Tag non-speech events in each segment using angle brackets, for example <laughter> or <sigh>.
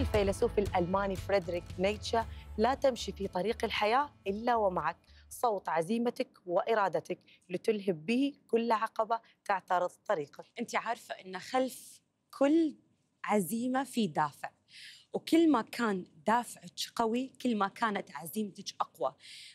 الفيلسوف الألماني فريدريك نيتشه لا تمشي في طريق الحياة إلا ومعك صوت عزيمتك وإرادتك لتلهب به كل عقبة تعترض طريقك أنت عارفة أن خلف كل عزيمة في دافع وكل ما كان دافعك قوي كل ما كانت عزيمتك أقوى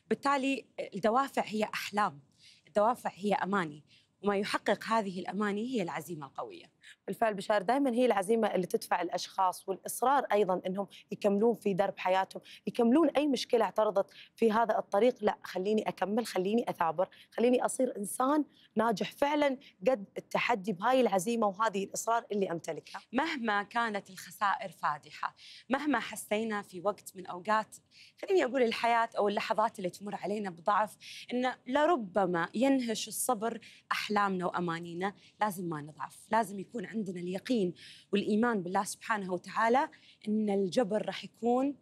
بالتالي الدوافع هي أحلام الدوافع هي أماني وما يحقق هذه الأماني هي العزيمة القوية بالفعل بشار دائما هي العزيمه اللي تدفع الاشخاص والاصرار ايضا انهم يكملون في درب حياتهم يكملون اي مشكله اعترضت في هذا الطريق لا خليني اكمل خليني اثابر خليني اصير انسان ناجح فعلا قد التحدي بهاي العزيمه وهذه الاصرار اللي امتلكها مهما كانت الخسائر فادحه مهما حسينا في وقت من اوقات خليني اقول الحياه او اللحظات اللي تمر علينا بضعف ان لربما ينهش الصبر احلامنا وامانينا لازم ما نضعف لازم يكون عندنا اليقين والايمان بالله سبحانه وتعالى ان الجبر راح يكون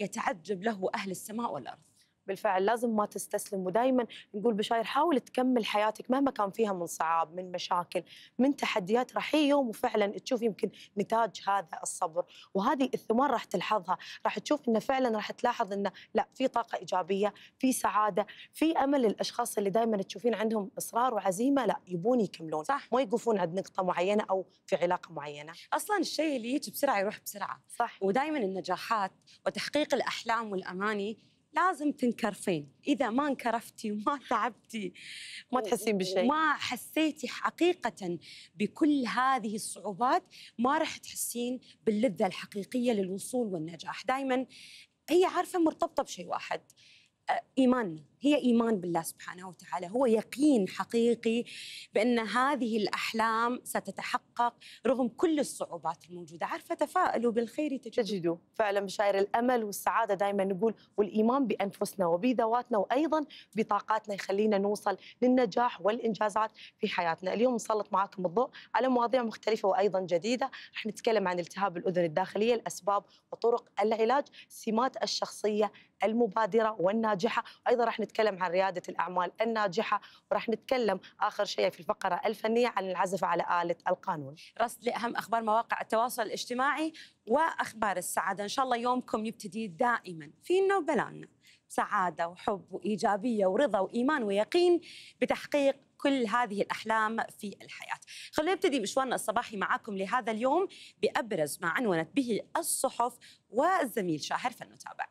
يتعجب له اهل السماء والارض بالفعل لازم ما تستسلم ودائما نقول بشاير حاول تكمل حياتك مهما كان فيها من صعاب من مشاكل من تحديات راح يوم وفعلا تشوف يمكن نتاج هذا الصبر وهذه الثمار راح تلحظها راح تشوف انه فعلا راح تلاحظ انه لا في طاقه ايجابيه في سعاده في امل الاشخاص اللي دائما تشوفين عندهم اصرار وعزيمه لا يبون يكملون صح ما يقفون عند نقطه معينه او في علاقه معينه اصلا الشيء اللي يجي بسرعه يروح بسرعه صح ودائما النجاحات وتحقيق الاحلام والاماني لازم تنكرفين اذا ما انكرفتي وما تعبتي ما تحسين بشيء ما حسيتي حقيقه بكل هذه الصعوبات ما راح تحسين باللذه الحقيقيه للوصول والنجاح دائما هي عارفه مرتبطه بشيء واحد آه، ايماننا هي ايمان بالله سبحانه وتعالى هو يقين حقيقي بان هذه الاحلام ستتحقق رغم كل الصعوبات الموجوده عارفه تفائلوا بالخير تجدوا تجدوا فعلا بشاير الامل والسعاده دائما نقول والايمان بانفسنا وبذواتنا وايضا بطاقاتنا يخلينا نوصل للنجاح والانجازات في حياتنا اليوم نسلط معاكم الضوء على مواضيع مختلفه وايضا جديده راح نتكلم عن التهاب الاذن الداخليه الاسباب وطرق العلاج سمات الشخصيه المبادره والناجحه ايضا راح نتكلم عن ريادة الأعمال الناجحة وراح نتكلم آخر شيء في الفقرة الفنية عن العزف على آلة القانون رصد لأهم أخبار مواقع التواصل الاجتماعي وأخبار السعادة إن شاء الله يومكم يبتدي دائما في النوبلان سعادة وحب وإيجابية ورضا وإيمان ويقين بتحقيق كل هذه الأحلام في الحياة خلونا نبتدي مشوارنا الصباحي معاكم لهذا اليوم بأبرز ما عنونت به الصحف والزميل شاهر فلنتابع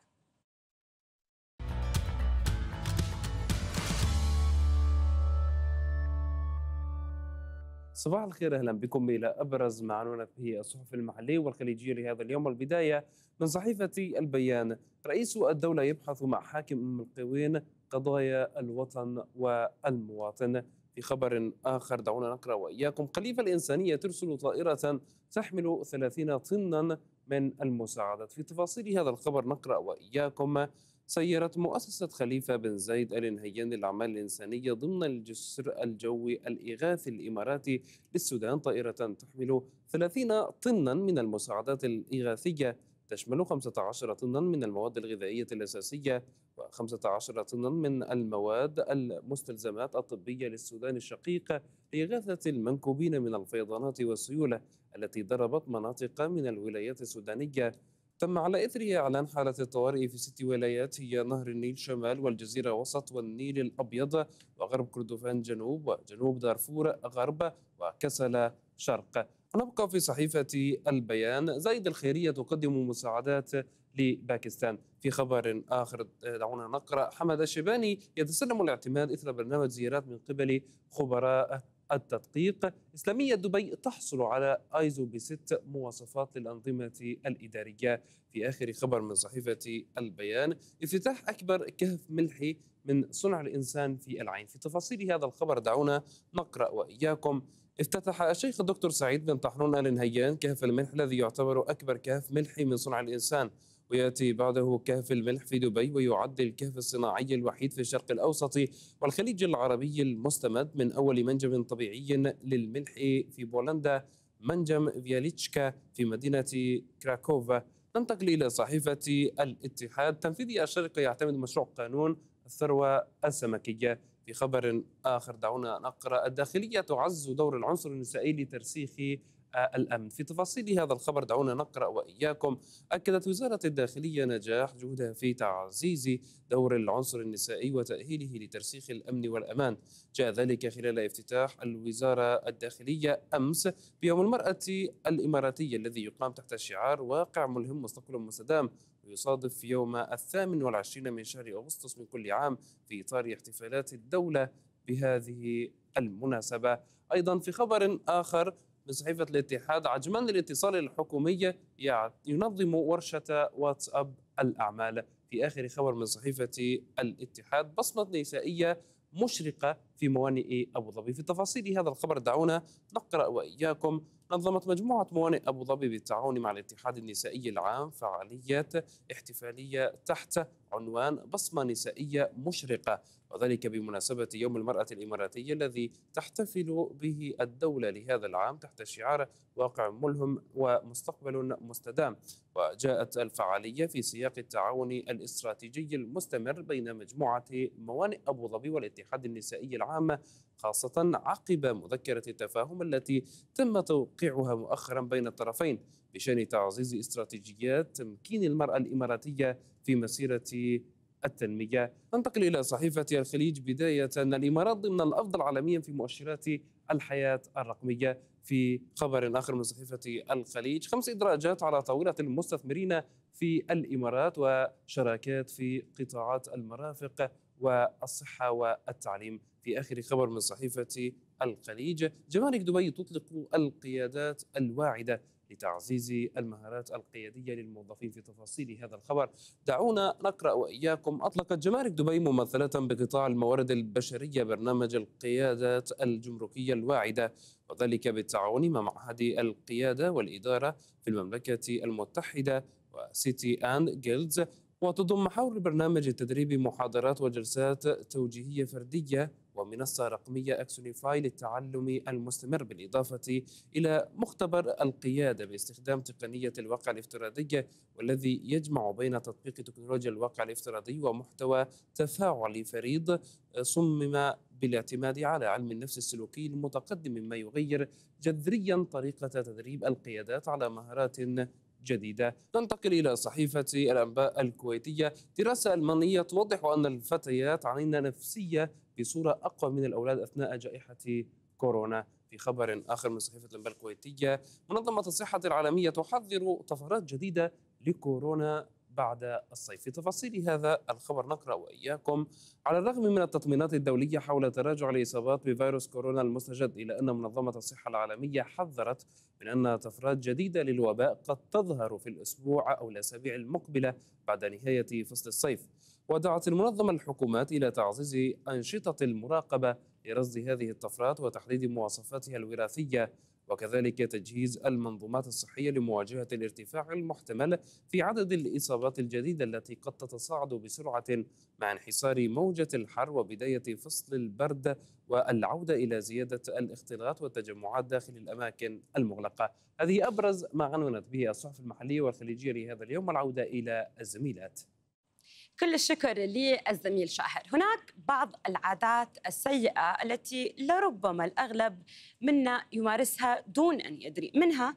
صباح الخير اهلا بكم الى ابرز ما عنونت به الصحف المحليه والخليجيه لهذا اليوم البدايه من صحيفه البيان رئيس الدوله يبحث مع حاكم ام القوين قضايا الوطن والمواطن في خبر آخر دعونا نقرأ وإياكم خليفه الإنسانية ترسل طائرة تحمل 30 طنا من المساعدات في تفاصيل هذا الخبر نقرأ وإياكم سيرت مؤسسة خليفة بن زايد آل نهيان للأعمال الإنسانية ضمن الجسر الجوي الإغاثي الإماراتي للسودان طائرة تحمل 30 طنا من المساعدات الإغاثية تشمل 15 طنا من المواد الغذائية الأساسية و15 طنا من المواد المستلزمات الطبية للسودان الشقيق لإغاثة المنكوبين من الفيضانات والسيولة التي ضربت مناطق من الولايات السودانية تم على إثره إعلان حالة الطوارئ في ست ولايات هي نهر النيل شمال والجزيرة وسط والنيل الأبيض وغرب كردفان جنوب وجنوب دارفور غرب وكسلا شرق نبقى في صحيفة البيان زايد الخيرية تقدم مساعدات لباكستان في خبر آخر دعونا نقرأ حمد الشباني يتسلم الاعتماد إثر برنامج زيارات من قبل خبراء التدقيق إسلامية دبي تحصل على ايزو بست مواصفات للأنظمة الإدارية في آخر خبر من صحيفة البيان افتتاح أكبر كهف ملحي من صنع الإنسان في العين في تفاصيل هذا الخبر دعونا نقرأ وإياكم افتتح الشيخ الدكتور سعيد بن طحنون آل كهف الملح الذي يعتبر أكبر كهف ملحي من صنع الإنسان ويأتي بعده كهف الملح في دبي ويعد الكهف الصناعي الوحيد في الشرق الأوسط والخليج العربي المستمد من أول منجم طبيعي للملح في بولندا منجم فياليتشكا في مدينة كراكوفا ننتقل إلى صحيفة الاتحاد تنفيذي الشرق يعتمد مشروع قانون الثروة السمكية في خبر آخر دعونا نقرأ الداخلية تعز دور العنصر النسائي لترسيخ الأمن في تفاصيل هذا الخبر دعونا نقرأ وإياكم أكدت وزارة الداخلية نجاح جهودها في تعزيز دور العنصر النسائي وتأهيله لترسيخ الأمن والأمان جاء ذلك خلال افتتاح الوزارة الداخلية أمس بيوم المرأة الإماراتية الذي يقام تحت شعار واقع ملهم مستقل مستدام ويصادف في يوم الثامن والعشرين من شهر أغسطس من كل عام في إطار احتفالات الدولة بهذه المناسبة أيضا في خبر آخر بصحيفة الاتحاد عجمان للاتصال الحكومية ينظم ورشة واتساب الأعمال في آخر خبر من صحيفة الاتحاد بصمة نسائية مشرقة في موانئ أبو ظبي في تفاصيل هذا الخبر دعونا نقرأ وإياكم نظمت مجموعة موانئ أبو ظبي بالتعاون مع الاتحاد النسائي العام فعاليات احتفالية تحت عنوان بصمة نسائية مشرقة وذلك بمناسبة يوم المرأة الإماراتية الذي تحتفل به الدولة لهذا العام تحت شعار واقع ملهم ومستقبل مستدام وجاءت الفعالية في سياق التعاون الاستراتيجي المستمر بين مجموعة موانئ أبو ظبي والاتحاد النسائي العام خاصة عقب مذكرة التفاهم التي تم توقيعها مؤخرا بين الطرفين بشأن تعزيز استراتيجيات تمكين المرأة الإماراتية في مسيرة التنمية ننتقل إلى صحيفة الخليج بداية الإمارات ضمن الأفضل عالميا في مؤشرات الحياة الرقمية في خبر آخر من صحيفة الخليج خمس إدراجات على طاولة المستثمرين في الإمارات وشراكات في قطاعات المرافق والصحة والتعليم في آخر خبر من صحيفة الخليج جمارك دبي تطلق القيادات الواعدة لتعزيز المهارات القيادية للموظفين في تفاصيل هذا الخبر دعونا نقرأ وإياكم أطلقت جمارك دبي ممثلة بقطاع الموارد البشرية برنامج القيادات الجمركية الواعدة وذلك بالتعاون مع معهد القيادة والإدارة في المملكة المتحدة وسيتي أند جيلدز وتضم حول البرنامج التدريبي محاضرات وجلسات توجيهية فردية ومنصة رقمية أكسونيفاي للتعلم المستمر بالإضافة إلى مختبر القيادة باستخدام تقنية الواقع الافتراضية والذي يجمع بين تطبيق تكنولوجيا الواقع الافتراضي ومحتوى تفاعلي فريد صمم بالاعتماد على علم النفس السلوكي المتقدم مما يغير جذريا طريقة تدريب القيادات على مهارات جديدة ننتقل إلى صحيفة الأنباء الكويتية دراسة ألمانية توضح أن الفتيات عانين نفسية بصورة أقوى من الأولاد أثناء جائحة كورونا في خبر آخر من صحيفة الأنباء الكويتية منظمة الصحة العالمية تحذر طفرات جديدة لكورونا بعد الصيف في تفاصيل هذا الخبر نقرأ وإياكم على الرغم من التطمينات الدولية حول تراجع الإصابات بفيروس كورونا المستجد إلا أن منظمة الصحة العالمية حذرت من أن طفرات جديدة للوباء قد تظهر في الأسبوع أو الأسابيع المقبلة بعد نهاية فصل الصيف ودعت المنظمة الحكومات إلى تعزيز أنشطة المراقبة لرصد هذه الطفرات وتحديد مواصفاتها الوراثية وكذلك تجهيز المنظومات الصحية لمواجهة الارتفاع المحتمل في عدد الإصابات الجديدة التي قد تتصاعد بسرعة مع انحسار موجة الحر وبداية فصل البرد والعودة إلى زيادة الاختلاط والتجمعات داخل الأماكن المغلقة هذه أبرز ما عنونت به الصحف المحلية والخليجية لهذا اليوم والعودة إلى الزميلات كل الشكر للزميل شاهر هناك بعض العادات السيئة التي لربما الأغلب منا يمارسها دون أن يدري منها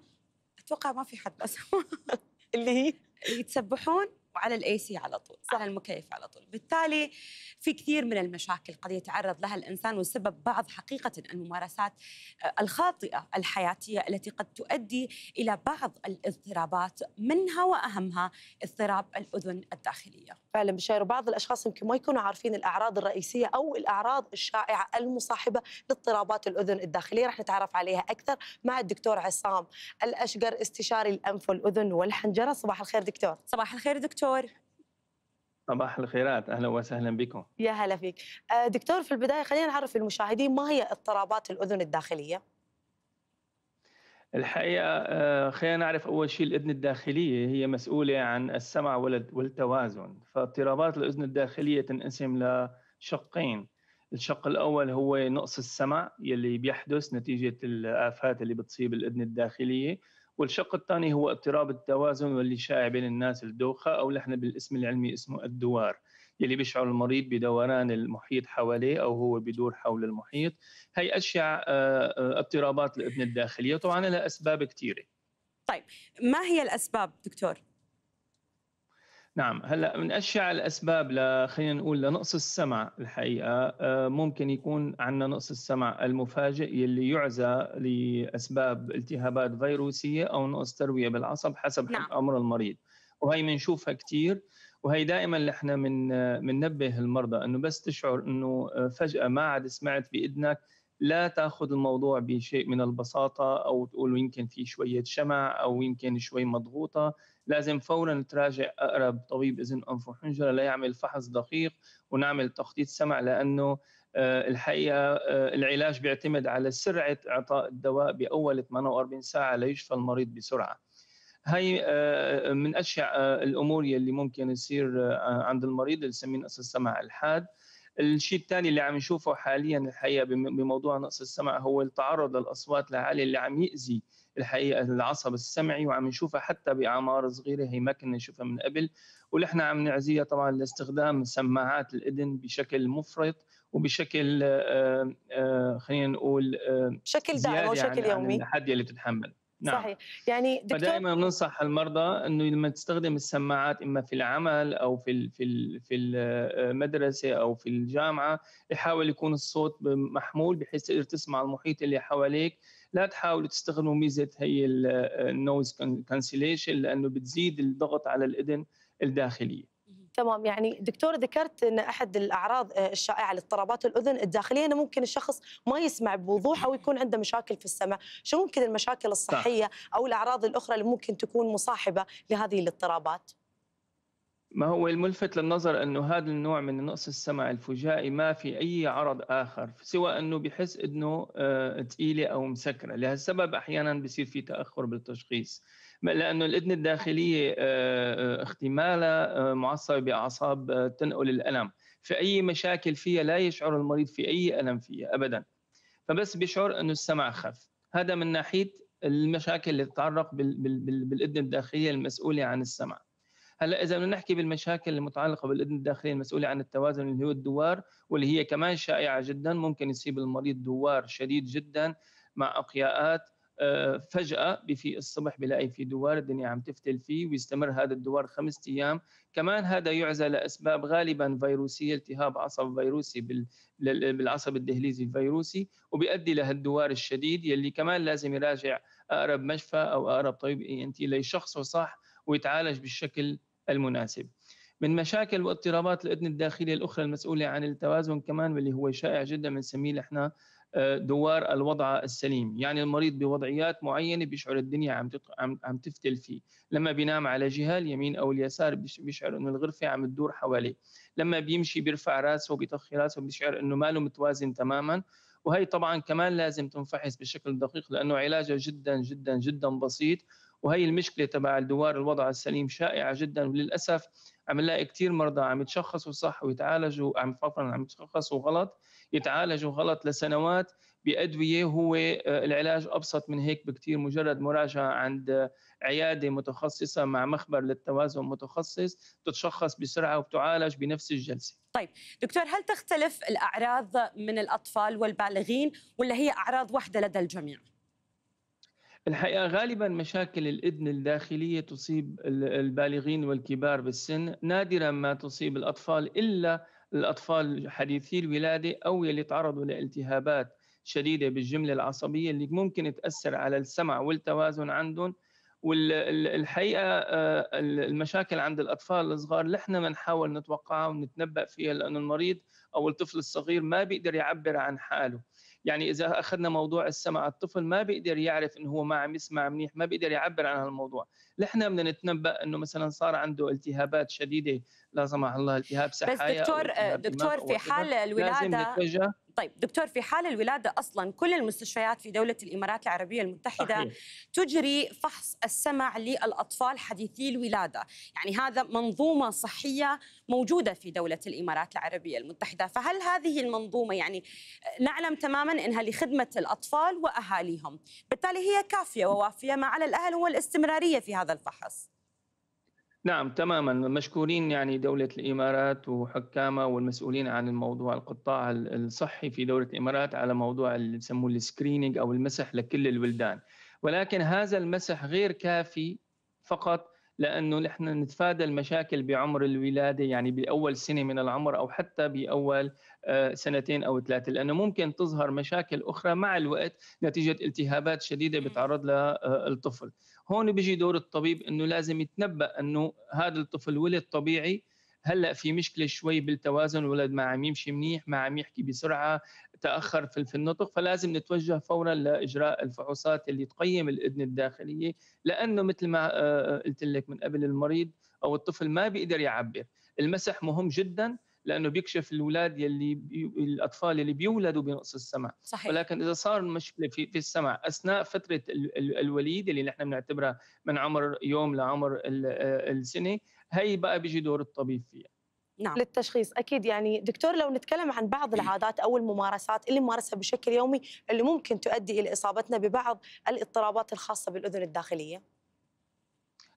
أتوقع ما في حد بس <laughs> اللي هي اللي يتسبحون وعلى الاي سي على طول صح. على المكيف على طول بالتالي في كثير من المشاكل قد يتعرض لها الانسان وسبب بعض حقيقه الممارسات آه، الخاطئه الحياتيه التي قد تؤدي الى بعض الاضطرابات منها واهمها اضطراب الاذن الداخليه فعلا بشير وبعض الاشخاص يمكن ما يكونوا عارفين الاعراض الرئيسيه او الاعراض الشائعه المصاحبه لاضطرابات الاذن الداخليه رح نتعرف عليها اكثر مع الدكتور عصام الاشقر استشاري الانف والاذن والحنجره صباح الخير دكتور صباح الخير دكتور دكتور صباح الخيرات اهلا وسهلا بكم يا هلا فيك آه، دكتور في البدايه خلينا نعرف المشاهدين ما هي اضطرابات الاذن الداخليه الحقيقه آه، خلينا نعرف اول شيء الاذن الداخليه هي مسؤوله عن السمع والتوازن فاضطرابات الاذن الداخليه تنقسم لشقين الشق الاول هو نقص السمع يلي بيحدث نتيجه الافات اللي بتصيب الاذن الداخليه والشق الثاني هو اضطراب التوازن واللي شائع بين الناس الدوخة أو نحن بالاسم العلمي اسمه الدوار يلي بيشعر المريض بدوران المحيط حواليه أو هو بيدور حول المحيط هي أشياء آه، آه، اضطرابات الإبن الداخلية طبعا لها أسباب كثيرة طيب ما هي الأسباب دكتور؟ نعم هلا من اشع الاسباب ل خلينا نقول لنقص السمع الحقيقه آه، ممكن يكون عندنا نقص السمع المفاجئ يلي يعزى لاسباب التهابات فيروسيه او نقص ترويه بالعصب حسب نعم. امر المريض وهي بنشوفها كثير وهي دائما احنا من بننبه المرضى انه بس تشعر انه آه، فجاه ما عاد سمعت باذنك لا تاخذ الموضوع بشيء من البساطه او تقول يمكن في شويه شمع او يمكن شوي مضغوطه لازم فورا تراجع اقرب طبيب اذن انف وحنجره ليعمل فحص دقيق ونعمل تخطيط سمع لانه آه، الحقيقه آه، العلاج بيعتمد على سرعه اعطاء الدواء باول 48 ساعه ليشفى المريض بسرعه. هي آه، من اشع الامور يلي ممكن يصير عند المريض اللي بنسميه نقص السمع الحاد. الشيء الثاني اللي عم نشوفه حاليا الحقيقه بموضوع نقص السمع هو التعرض للاصوات العاليه اللي عم يأذي الحقيقه العصب السمعي وعم نشوفها حتى باعمار صغيره هي ما كنا نشوفها من قبل ونحن عم نعزيها طبعا لاستخدام سماعات الاذن بشكل مفرط وبشكل آآ آه، آآ آه، خلينا نقول آه، بشكل دائم وشكل يومي الحد اللي بتتحمل نعم. صحيح يعني دكتور فدائما بننصح المرضى انه لما تستخدم السماعات اما في العمل او في الـ في الـ في المدرسه او في الجامعه يحاول يكون الصوت محمول بحيث تقدر تسمع المحيط اللي حواليك لا تحاولوا تستخدموا ميزه هي النويز كانسليشن لانه بتزيد الضغط على الاذن الداخليه تمام يعني دكتور ذكرت ان احد الاعراض آه، الشائعه لاضطرابات الاذن الداخليه انه ممكن الشخص ما يسمع بوضوح او يكون عنده مشاكل في السمع، شو ممكن المشاكل الصحيه او الاعراض الاخرى اللي ممكن تكون مصاحبه لهذه الاضطرابات؟ ما هو الملفت للنظر أنه هذا النوع من النقص السمع الفجائي ما في أي عرض آخر سوى أنه بحس أنه آه، تقيلة أو مسكرة لهالسبب أحيانا بصير في تأخر بالتشخيص لأنه الإذن الداخلية آه، آه، اختمالها معصبة بأعصاب تنقل الألم في أي مشاكل فيها لا يشعر المريض في أي ألم فيها أبدا فبس بيشعر أنه السمع خف هذا من ناحية المشاكل اللي تتعلق بالإذن الداخلية المسؤولة عن السمع هلا اذا بدنا نحكي بالمشاكل المتعلقه بالاذن الداخليه المسؤوله عن التوازن اللي هو الدوار واللي هي كمان شائعه جدا ممكن يصيب المريض دوار شديد جدا مع اقياءات آه، فجأة بفيق الصبح بلاقي في دوار الدنيا عم تفتل فيه ويستمر هذا الدوار خمسة أيام كمان هذا يعزى لأسباب غالبا فيروسية التهاب عصب فيروسي بالعصب الدهليزي الفيروسي وبيؤدي لهالدوار الشديد يلي كمان لازم يراجع أقرب مشفى أو أقرب طبيب اي ان تي ليشخصه صح ويتعالج بالشكل المناسب من مشاكل واضطرابات الاذن الداخليه الاخرى المسؤوله عن التوازن كمان واللي هو شائع جدا بنسميه آه، نحن دوار الوضع السليم يعني المريض بوضعيات معينه بيشعر الدنيا عم عم تفتل فيه لما بينام على جهه اليمين او اليسار بيشعر انه الغرفه عم تدور حواليه لما بيمشي بيرفع راسه بيطخي راسه بيشعر انه ماله متوازن تماما وهي طبعا كمان لازم تنفحص بشكل دقيق لانه علاجها جدا جدا جدا بسيط وهي المشكله تبع الدوار الوضع السليم شائعه جدا وللاسف عم نلاقي كثير مرضى عم يتشخصوا صح ويتعالجوا عم عفوا عم يتشخصوا غلط يتعالجوا غلط لسنوات بادويه هو آه، العلاج ابسط من هيك بكثير مجرد مراجعه عند عياده متخصصه مع مخبر للتوازن متخصص تتشخص بسرعه وبتعالج بنفس الجلسه. طيب دكتور هل تختلف الاعراض من الاطفال والبالغين ولا هي اعراض واحده لدى الجميع؟ الحقيقة غالبا مشاكل الإذن الداخلية تصيب البالغين والكبار بالسن نادرا ما تصيب الأطفال إلا الأطفال حديثي الولادة أو يلي تعرضوا لالتهابات شديدة بالجملة العصبية اللي ممكن تأثر على السمع والتوازن عندهم والحقيقة آه، المشاكل عند الأطفال الصغار نحن بنحاول نتوقعها ونتنبأ فيها لأنه المريض أو الطفل الصغير ما بيقدر يعبر عن حاله يعني اذا اخذنا موضوع السمع الطفل ما بيقدر يعرف انه هو ما عم يسمع منيح ما بيقدر يعبر عن هالموضوع نحن بدنا نتنبا انه مثلا صار عنده التهابات شديده لا سمح الله التهاب سحايا بس دكتور دكتور في حال الولاده لازم نتوجه طيب دكتور في حال الولادة أصلا كل المستشفيات في دولة الإمارات العربية المتحدة أحيان. تجري فحص السمع للأطفال حديثي الولادة يعني هذا منظومة صحية موجودة في دولة الإمارات العربية المتحدة فهل هذه المنظومة يعني نعلم تماما أنها لخدمة الأطفال وأهاليهم بالتالي هي كافية ووافية ما على الأهل هو الاستمرارية في هذا الفحص نعم تماما مشكورين يعني دولة الإمارات وحكامها والمسؤولين عن الموضوع القطاع الصحي في دولة الإمارات على موضوع اللي يسموه السكرينينج أو المسح لكل البلدان ولكن هذا المسح غير كافي فقط لانه نحن نتفادى المشاكل بعمر الولاده يعني باول سنه من العمر او حتى باول آه، سنتين او ثلاثه لانه ممكن تظهر مشاكل اخرى مع الوقت نتيجه التهابات شديده بيتعرض لها آه، الطفل هون بيجي دور الطبيب انه لازم يتنبا انه هذا الطفل ولد طبيعي هلا في مشكله شوي بالتوازن الولد ما عم يمشي منيح ما عم يحكي بسرعه تاخر في النطق فلازم نتوجه فورا لاجراء الفحوصات اللي تقيم الاذن الداخليه لانه مثل ما آه، قلت لك من قبل المريض او الطفل ما بيقدر يعبر المسح مهم جدا لانه بيكشف الاولاد يلي بي... الاطفال اللي بيولدوا بنقص السمع صحيح. ولكن اذا صار مشكله في في السمع اثناء فتره ال... ال... الوليد اللي نحن بنعتبرها من عمر يوم لعمر ال... السنه هي بقى بيجي دور الطبيب فيها نعم. للتشخيص اكيد يعني دكتور لو نتكلم عن بعض إيه. العادات او الممارسات اللي نمارسها بشكل يومي اللي ممكن تؤدي الى اصابتنا ببعض الاضطرابات الخاصه بالاذن الداخليه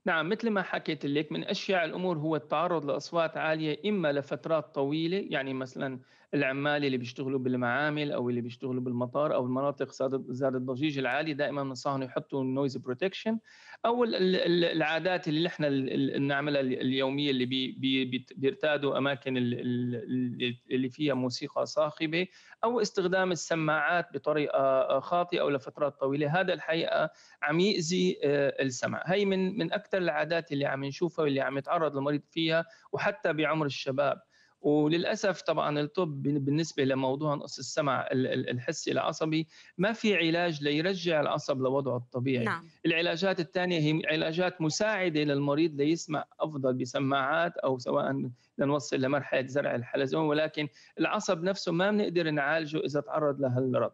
نعم مثل ما حكيت لك من اشياء الأمور هو التعرض لأصوات عالية إما لفترات طويلة يعني مثلا العمال اللي بيشتغلوا بالمعامل او اللي بيشتغلوا بالمطار او المناطق ذات الضجيج العالي دائما بنصحهم يحطوا النويز بروتكشن او العادات اللي احنا بنعملها اليوميه اللي بي بيرتادوا اماكن اللي فيها موسيقى صاخبه او استخدام السماعات بطريقه آه، خاطئه او لفترات طويله هذا الحقيقه عم يؤذي آه، السمع هي من من اكثر العادات اللي عم نشوفها واللي عم يتعرض المريض فيها وحتى بعمر الشباب وللاسف طبعا الطب بالنسبه لموضوع نقص السمع الحسي العصبي ما في علاج ليرجع العصب لوضعه الطبيعي نعم. العلاجات الثانيه هي علاجات مساعده للمريض ليسمع افضل بسماعات او سواء لنوصل لمرحله زرع الحلزون ولكن العصب نفسه ما بنقدر نعالجه اذا تعرض لهالمرض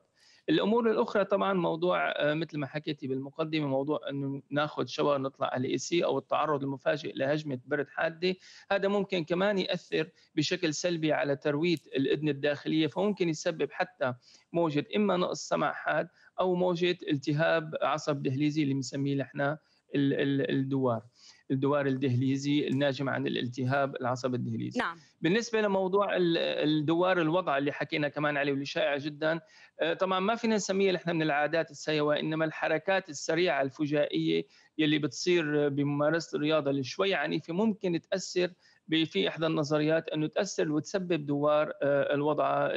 الامور الاخرى طبعا موضوع آه، مثل ما حكيتي بالمقدمه موضوع انه ناخذ شاور نطلع على اي سي او التعرض المفاجئ لهجمه برد حاده هذا ممكن كمان ياثر بشكل سلبي على ترويه الاذن الداخليه فممكن يسبب حتى موجه اما نقص سمع حاد او موجه التهاب عصب دهليزي اللي بنسميه نحن الدوار الدوار الدهليزي الناجم عن الالتهاب العصب الدهليزي نعم. بالنسبه لموضوع الدوار الوضع اللي حكينا كمان عليه واللي شائع جدا آه، طبعا ما فينا نسميه نحن من العادات السيئه وانما الحركات السريعه الفجائيه يلي بتصير بممارسه الرياضه اللي شوي عنيفه ممكن تاثر في احدى النظريات انه تاثر وتسبب دوار آه، الوضع آه،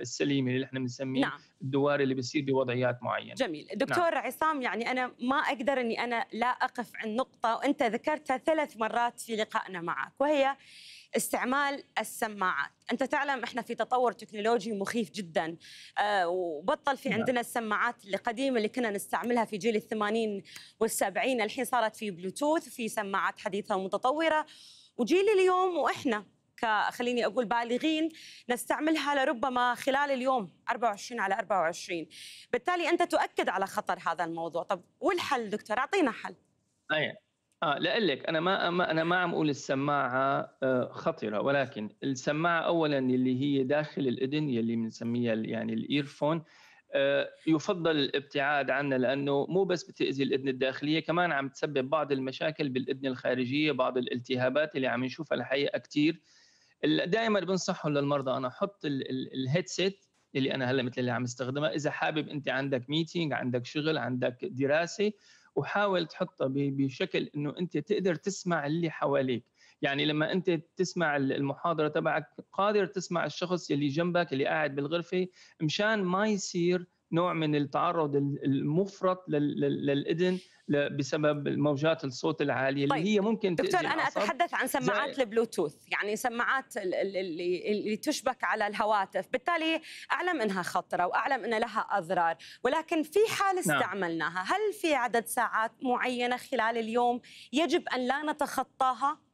السليم اللي احنا بنسميه نعم. الدوار اللي بيصير بوضعيات معينه جميل نعم. دكتور نعم. عصام يعني انا ما اقدر اني انا لا اقف عند نقطه وانت ذكرتها ثلاث مرات في لقائنا معك وهي استعمال السماعات انت تعلم احنا في تطور تكنولوجي مخيف جدا آه وبطل في نعم. عندنا السماعات القديمه اللي كنا نستعملها في جيل الثمانين والسبعين الحين صارت في بلوتوث في سماعات حديثه ومتطوره وجيل اليوم واحنا خليني اقول بالغين نستعملها لربما خلال اليوم 24 على 24 بالتالي انت تؤكد على خطر هذا الموضوع طب والحل دكتور اعطينا حل اي اه لك انا ما انا ما عم اقول السماعه آه، خطره ولكن السماعه اولا اللي هي داخل الاذن اللي بنسميها يعني الايرفون آه، يفضل الابتعاد عنها لانه مو بس بتاذي الاذن الداخليه كمان عم تسبب بعض المشاكل بالاذن الخارجيه بعض الالتهابات اللي عم نشوفها الحقيقه كثير دائما بنصحهم للمرضى انا حط الهيدسيت اللي انا هلا مثل اللي عم استخدمها اذا حابب انت عندك ميتينج عندك شغل عندك دراسه وحاول تحطها بشكل انه انت تقدر تسمع اللي حواليك يعني لما انت تسمع المحاضره تبعك قادر تسمع الشخص اللي جنبك اللي قاعد بالغرفه مشان ما يصير نوع من التعرض المفرط للاذن بسبب الموجات الصوت العاليه طيب. اللي هي ممكن دكتور انا اتحدث عن سماعات زي... البلوتوث يعني سماعات اللي, اللي تشبك على الهواتف بالتالي اعلم انها خطره واعلم ان لها اضرار ولكن في حال نعم. استعملناها هل في عدد ساعات معينه خلال اليوم يجب ان لا نتخطاها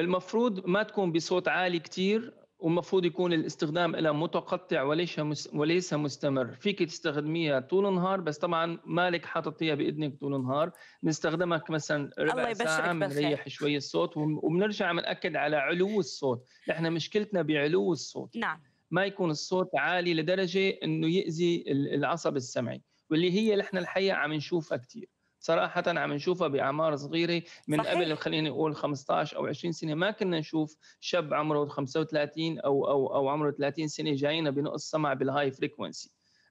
المفروض ما تكون بصوت عالي كتير والمفروض يكون الاستخدام لها متقطع وليس وليس مستمر فيك تستخدميها طول النهار بس طبعا مالك حاططيها باذنك طول النهار بنستخدمها مثلا ربع ساعه بنريح شوي الصوت وبنرجع بناكد على علو الصوت احنا مشكلتنا بعلو الصوت نعم ما يكون الصوت عالي لدرجه انه ياذي العصب السمعي واللي هي نحن الحقيقه عم نشوفها كثير صراحه عم نشوفها باعمار صغيره من صحيح. قبل خليني اقول 15 او 20 سنه ما كنا نشوف شاب عمره 35 او او او عمره 30 سنه جاينا بنقص سمع بالهاي فريكونسي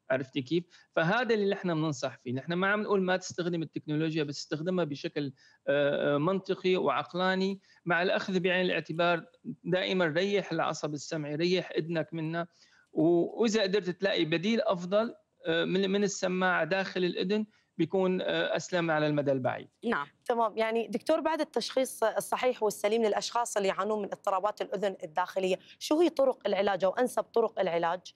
عرفتي كيف؟ فهذا اللي نحن بننصح فيه، نحن ما عم نقول ما تستخدم التكنولوجيا بس استخدمها بشكل آه، آه، منطقي وعقلاني مع الاخذ بعين الاعتبار دائما ريح العصب السمعي، ريح اذنك منها واذا قدرت تلاقي بديل افضل آه، من من السماعه داخل الاذن بيكون آه، اسلم على المدى البعيد. نعم، تمام، يعني دكتور بعد التشخيص الصحيح والسليم للاشخاص اللي يعانون من اضطرابات الاذن الداخليه، شو هي طرق العلاج او انسب طرق العلاج؟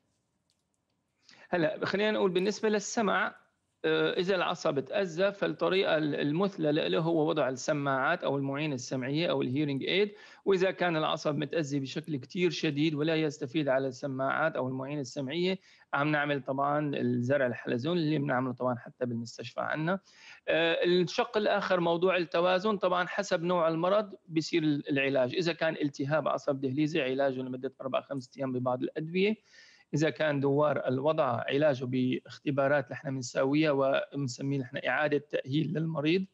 هلا خلينا نقول بالنسبه للسمع آه، إذا العصب تأذى فالطريقة المثلى له هو وضع السماعات أو المعين السمعية أو الهيرنج إيد وإذا كان العصب متأذي بشكل كتير شديد ولا يستفيد على السماعات أو المعين السمعية عم نعمل طبعا الزرع الحلزون اللي بنعمله طبعا حتى بالمستشفى عنا آه، الشق الآخر موضوع التوازن طبعا حسب نوع المرض بيصير العلاج إذا كان التهاب عصب دهليزي علاجه لمدة 4 5 أيام ببعض الأدوية اذا كان دوار الوضع علاجه باختبارات نحن بنساويها وبنسميه نحن اعاده تاهيل للمريض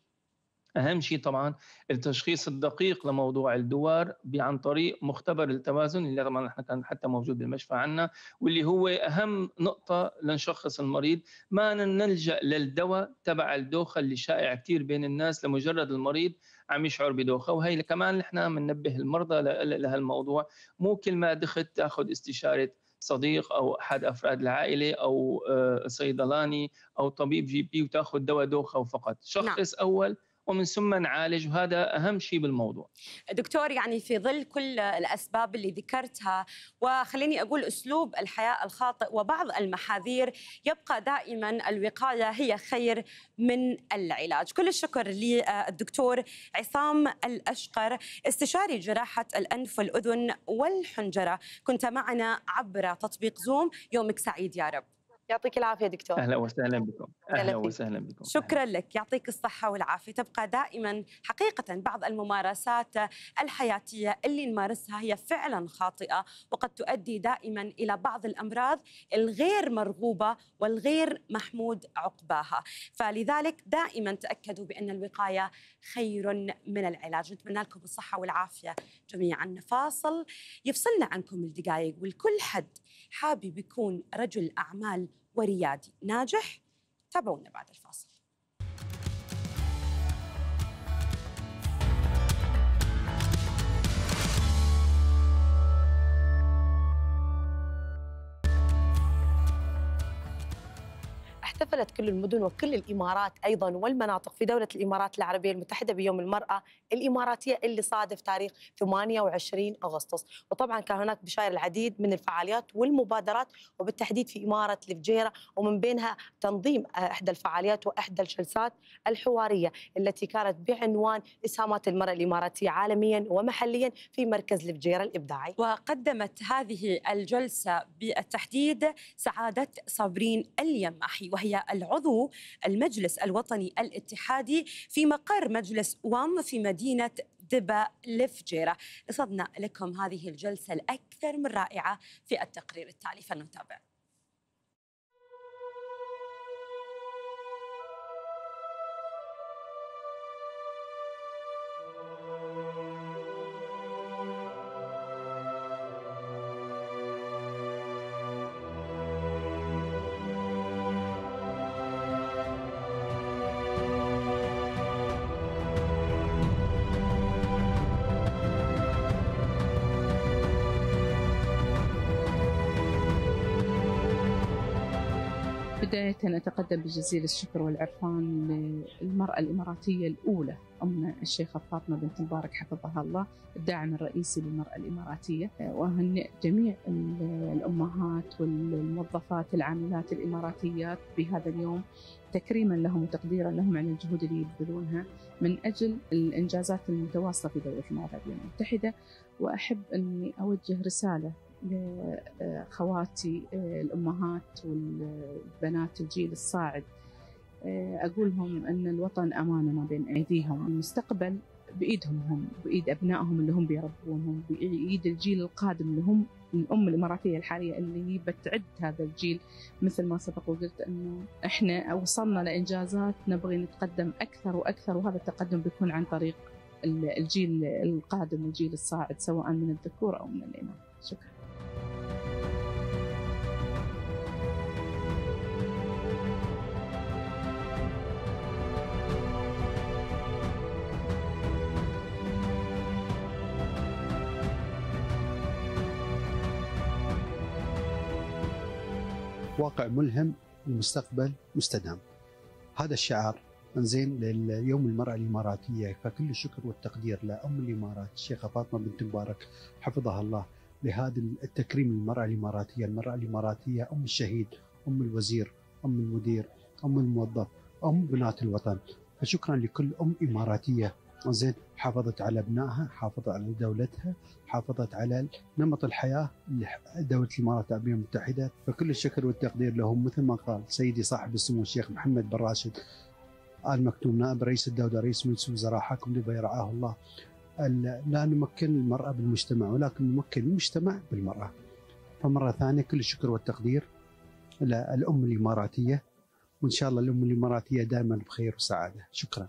اهم شيء طبعا التشخيص الدقيق لموضوع الدوار عن طريق مختبر التوازن اللي طبعا نحن كان حتى موجود بالمشفى عندنا واللي هو اهم نقطه لنشخص المريض ما نلجا للدواء تبع الدوخه اللي شائع كثير بين الناس لمجرد المريض عم يشعر بدوخه وهي كمان نحن بننبه المرضى لهالموضوع مو كل ما دخت تاخذ استشاره صديق او احد افراد العائله او آه، صيدلاني او طبيب جي بي وتاخذ دواء دوخه فقط نعم. شخص نعم. اول ومن ثم نعالج وهذا اهم شيء بالموضوع. دكتور يعني في ظل كل الاسباب اللي ذكرتها وخليني اقول اسلوب الحياه الخاطئ وبعض المحاذير يبقى دائما الوقايه هي خير من العلاج. كل الشكر للدكتور آه، عصام الاشقر استشاري جراحه الانف والاذن والحنجره، كنت معنا عبر تطبيق زوم، يومك سعيد يا رب. يعطيك العافية دكتور أهلا وسهلا بكم أهلا وسهلا بكم شكرا لك يعطيك الصحة والعافية تبقى دائما حقيقة بعض الممارسات الحياتية اللي نمارسها هي فعلا خاطئة وقد تؤدي دائما إلى بعض الأمراض الغير مرغوبة والغير محمود عقباها فلذلك دائما تأكدوا بأن الوقاية خير من العلاج نتمنى لكم الصحة والعافية جميعا فاصل يفصلنا عنكم الدقائق والكل حد حابب يكون رجل أعمال وريادي ناجح تابعونا بعد الفاصل احتفلت كل المدن وكل الامارات ايضا والمناطق في دوله الامارات العربيه المتحده بيوم المراه الإماراتية اللي صادف تاريخ 28 أغسطس وطبعا كان هناك بشاير العديد من الفعاليات والمبادرات وبالتحديد في إمارة الفجيرة ومن بينها تنظيم آه، إحدى الفعاليات وإحدى الجلسات الحوارية التي كانت بعنوان إسهامات المرأة الإماراتية عالميا ومحليا في مركز الفجيرة الإبداعي وقدمت هذه الجلسة بالتحديد سعادة صابرين اليماحي وهي العضو المجلس الوطني الاتحادي في مقر مجلس وام في مدينة مدينة دبا لفجيرة قصدنا لكم هذه الجلسة الأكثر من رائعة في التقرير التالي فلنتابع حتى اتقدم بجزيل الشكر والعرفان للمرأة الإماراتية الأولى أمنا الشيخة فاطمة بنت مبارك حفظها الله الداعم الرئيسي للمرأة الإماراتية وأهنئ جميع الأمهات والموظفات العاملات الإماراتيات بهذا اليوم تكريما لهم وتقديرا لهم على الجهود اللي يبذلونها من أجل الإنجازات المتواصلة في دولة الإمارات العربية يعني المتحدة وأحب أني أوجه رسالة لخواتي آه، آه، آه، الأمهات والبنات الجيل الصاعد اقولهم أن الوطن أمانة ما بين أيديهم المستقبل بإيدهم هم بإيد أبنائهم اللي هم بيربونهم بإيد الجيل القادم اللي هم الأم الإماراتية الحالية اللي هي بتعد هذا الجيل مثل ما سبق وقلت أنه إحنا وصلنا لإنجازات نبغي نتقدم أكثر وأكثر وهذا التقدم بيكون عن طريق الجيل القادم الجيل الصاعد سواء من الذكور أو من الإناث شكرا واقع ملهم المستقبل مستدام هذا الشعار انزين لليوم المرأة الإماراتية فكل الشكر والتقدير لأم الإمارات الشيخة فاطمة بنت مبارك حفظها الله لهذا التكريم للمرأة الإماراتية المرأة الإماراتية أم الشهيد أم الوزير أم المدير أم الموظف أم بنات الوطن فشكرا لكل أم إماراتية زين حافظت على ابنائها حافظت على دولتها حافظت على نمط الحياة دولة الإمارات العربية المتحدة فكل الشكر والتقدير لهم مثل ما قال سيدي صاحب السمو الشيخ محمد بن راشد آل مكتوم نائب رئيس الدولة رئيس مجلس الوزراء حاكم دبي رعاه الله لا نمكن المرأة بالمجتمع ولكن نمكن المجتمع بالمرأة فمرة ثانية كل الشكر والتقدير للأم الإماراتية وإن شاء الله الأم الإماراتية دائما بخير وسعادة شكرا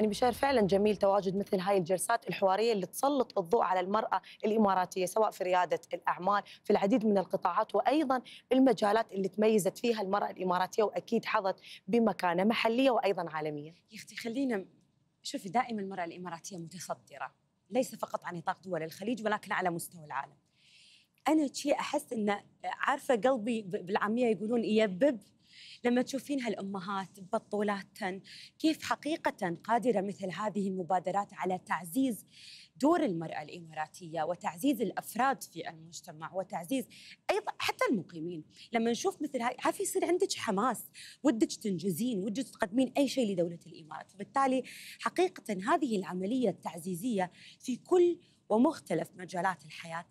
يعني بشار فعلا جميل تواجد مثل هاي الجلسات الحواريه اللي تسلط الضوء على المراه الاماراتيه سواء في رياده الاعمال في العديد من القطاعات وايضا المجالات اللي تميزت فيها المراه الاماراتيه واكيد حظت بمكانه محليه وايضا عالميه. يا اختي خلينا شوفي دائما المراه الاماراتيه متصدره ليس فقط على نطاق دول الخليج ولكن على مستوى العالم. انا شيء احس ان عارفه قلبي بالعاميه يقولون يبب لما تشوفين هالامهات ببطولاتهن كيف حقيقه قادره مثل هذه المبادرات على تعزيز دور المراه الاماراتيه وتعزيز الافراد في المجتمع وتعزيز ايضا حتى المقيمين لما نشوف مثل هاي عارفه يصير عندك حماس ودك تنجزين ودك تقدمين اي شيء لدوله الامارات فبالتالي حقيقه هذه العمليه التعزيزيه في كل ومختلف مجالات الحياه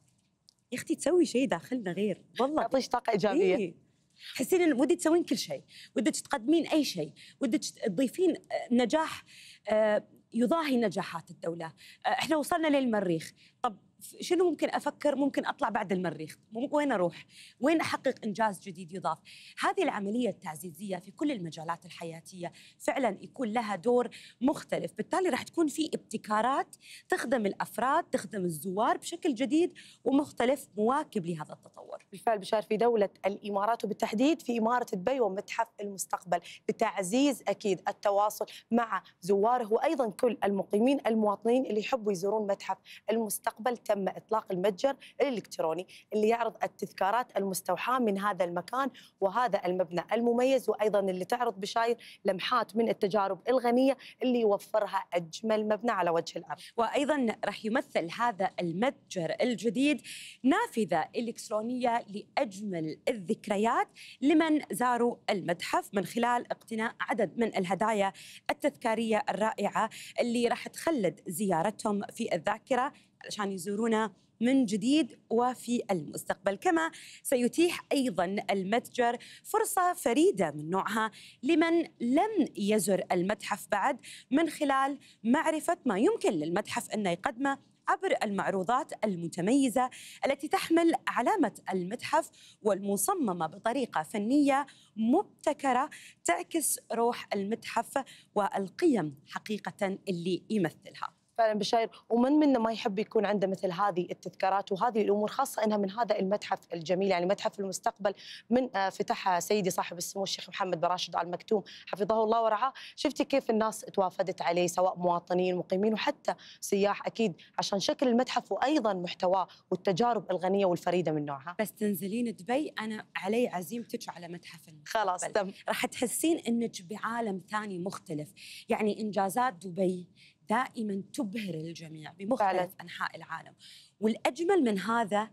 يا اختي تسوي شيء داخلنا غير والله تعطيش طاقه ايجابيه إيه؟ تحسين ان ودك تسوين كل شيء ودك تقدمين اي شيء ودك تضيفين آه، نجاح آه، يضاهي نجاحات الدوله آه، احنا وصلنا للمريخ طب شنو ممكن افكر ممكن اطلع بعد المريخ وين اروح وين احقق انجاز جديد يضاف هذه العمليه التعزيزيه في كل المجالات الحياتيه فعلا يكون لها دور مختلف بالتالي راح تكون في ابتكارات تخدم الافراد تخدم الزوار بشكل جديد ومختلف مواكب لهذا التطور بالفعل بشار في دوله الامارات وبالتحديد في اماره دبي ومتحف المستقبل بتعزيز اكيد التواصل مع زواره وايضا كل المقيمين المواطنين اللي يحبوا يزورون متحف المستقبل تم إطلاق المتجر الإلكتروني اللي يعرض التذكارات المستوحاة من هذا المكان وهذا المبنى المميز وأيضا اللي تعرض بشاير لمحات من التجارب الغنية اللي يوفرها أجمل مبنى على وجه الأرض وأيضا راح يمثل هذا المتجر الجديد نافذة إلكترونية لأجمل الذكريات لمن زاروا المتحف من خلال اقتناء عدد من الهدايا التذكارية الرائعة اللي راح تخلد زيارتهم في الذاكرة علشان يزورونا من جديد وفي المستقبل كما سيتيح ايضا المتجر فرصه فريده من نوعها لمن لم يزر المتحف بعد من خلال معرفه ما يمكن للمتحف ان يقدمه عبر المعروضات المتميزه التي تحمل علامه المتحف والمصممه بطريقه فنيه مبتكره تعكس روح المتحف والقيم حقيقه اللي يمثلها. فعلا بشاير ومن منا ما يحب يكون عنده مثل هذه التذكارات وهذه الامور خاصه انها من هذا المتحف الجميل يعني متحف المستقبل من آه، فتحها آه، سيدي صاحب السمو الشيخ محمد بن راشد ال مكتوم حفظه الله ورعاه شفتي كيف الناس توافدت عليه سواء مواطنين مقيمين وحتى سياح اكيد عشان شكل المتحف وايضا محتواه والتجارب الغنيه والفريده من نوعها بس تنزلين دبي انا علي عزيمتك على متحف المستقبل خلاص تم راح تحسين انك بعالم ثاني مختلف يعني انجازات دبي دائما تبهر الجميع بمختلف فعلا. انحاء العالم والاجمل من هذا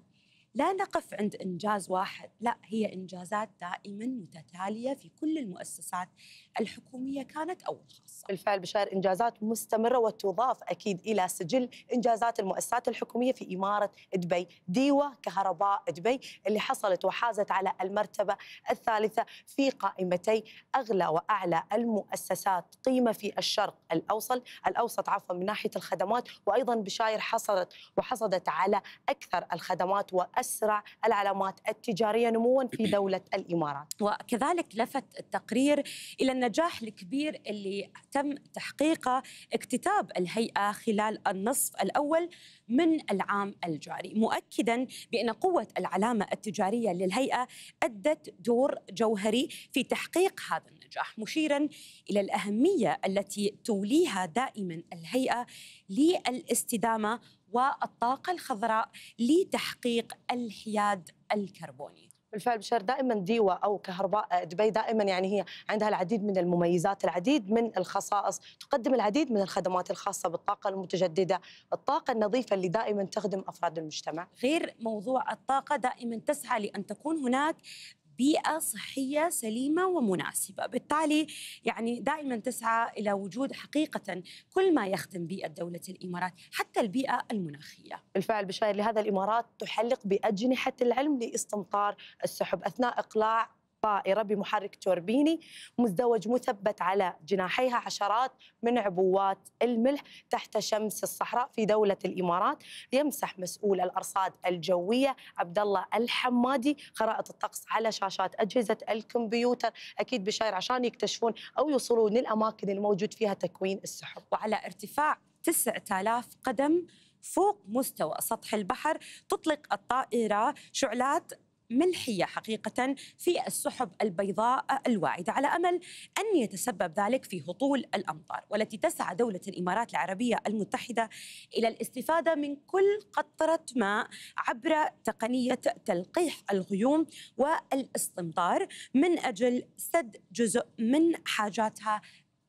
لا نقف عند انجاز واحد، لا هي انجازات دائما متتاليه في كل المؤسسات الحكوميه كانت او الخاصه. بالفعل بشار انجازات مستمره وتضاف اكيد الى سجل انجازات المؤسسات الحكوميه في اماره دبي، ديوه كهرباء دبي اللي حصلت وحازت على المرتبه الثالثه في قائمتي اغلى واعلى المؤسسات قيمه في الشرق الاوسط، الاوسط عفوا من ناحيه الخدمات وايضا بشاير حصلت وحصدت على اكثر الخدمات وأس أسرع العلامات التجارية نموا في دولة الإمارات وكذلك لفت التقرير إلى النجاح الكبير اللي تم تحقيقه اكتتاب الهيئة خلال النصف الأول من العام الجاري مؤكدا بأن قوة العلامة التجارية للهيئة أدت دور جوهري في تحقيق هذا النجاح مشيرا إلى الأهمية التي توليها دائما الهيئة للاستدامة والطاقة الخضراء لتحقيق الحياد الكربوني بالفعل بشار دائما ديوا او كهرباء آه، دبي دائما يعني هي عندها العديد من المميزات، العديد من الخصائص، تقدم العديد من الخدمات الخاصه بالطاقه المتجدده، الطاقه النظيفه اللي دائما تخدم افراد المجتمع. غير موضوع الطاقه دائما تسعى لان تكون هناك بيئه صحيه سليمه ومناسبه، بالتالي يعني دائما تسعى الى وجود حقيقه كل ما يخدم بيئه دوله الامارات، حتى البيئه المناخيه. بالفعل بشاير لهذا الامارات تحلق باجنحه العلم لاستمطار السحب اثناء اقلاع طائرة بمحرك توربيني مزدوج مثبت على جناحيها عشرات من عبوات الملح تحت شمس الصحراء في دولة الإمارات يمسح مسؤول الأرصاد الجوية عبد الله الحمادي خرائط الطقس على شاشات أجهزة الكمبيوتر أكيد بشاير عشان يكتشفون أو يوصلون للأماكن الموجود فيها تكوين السحب وعلى ارتفاع 9000 قدم فوق مستوى سطح البحر تطلق الطائرة شعلات ملحية حقيقة في السحب البيضاء الواعدة على أمل أن يتسبب ذلك في هطول الأمطار والتي تسعى دولة الإمارات العربية المتحدة إلى الاستفادة من كل قطرة ماء عبر تقنية تلقيح الغيوم والاستمطار من أجل سد جزء من حاجاتها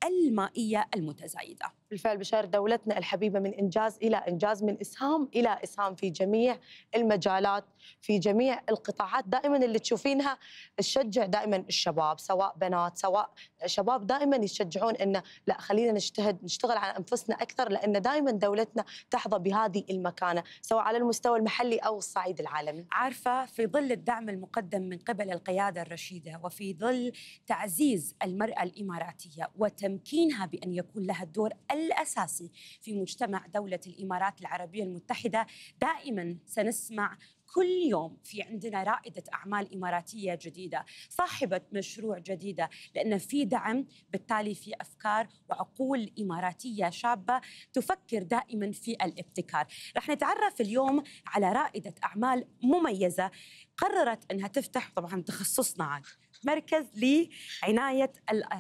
المائية المتزايدة بالفعل بشار دولتنا الحبيبة من إنجاز إلى إنجاز من إسهام إلى إسهام في جميع المجالات في جميع القطاعات دائما اللي تشوفينها تشجع دائما الشباب سواء بنات سواء شباب دائما يشجعون أن لا خلينا نجتهد نشتغل على أنفسنا أكثر لأن دائما دولتنا تحظى بهذه المكانة سواء على المستوى المحلي أو الصعيد العالمي عارفة في ظل الدعم المقدم من قبل القيادة الرشيدة وفي ظل تعزيز المرأة الإماراتية وتمكينها بأن يكون لها الدور الأساسي في مجتمع دولة الإمارات العربية المتحدة دائما سنسمع كل يوم في عندنا رائدة أعمال إماراتية جديدة صاحبة مشروع جديدة لأن في دعم بالتالي في أفكار وعقول إماراتية شابة تفكر دائما في الابتكار رح نتعرف اليوم على رائدة أعمال مميزة قررت أنها تفتح طبعا تخصصنا عاد مركز لعناية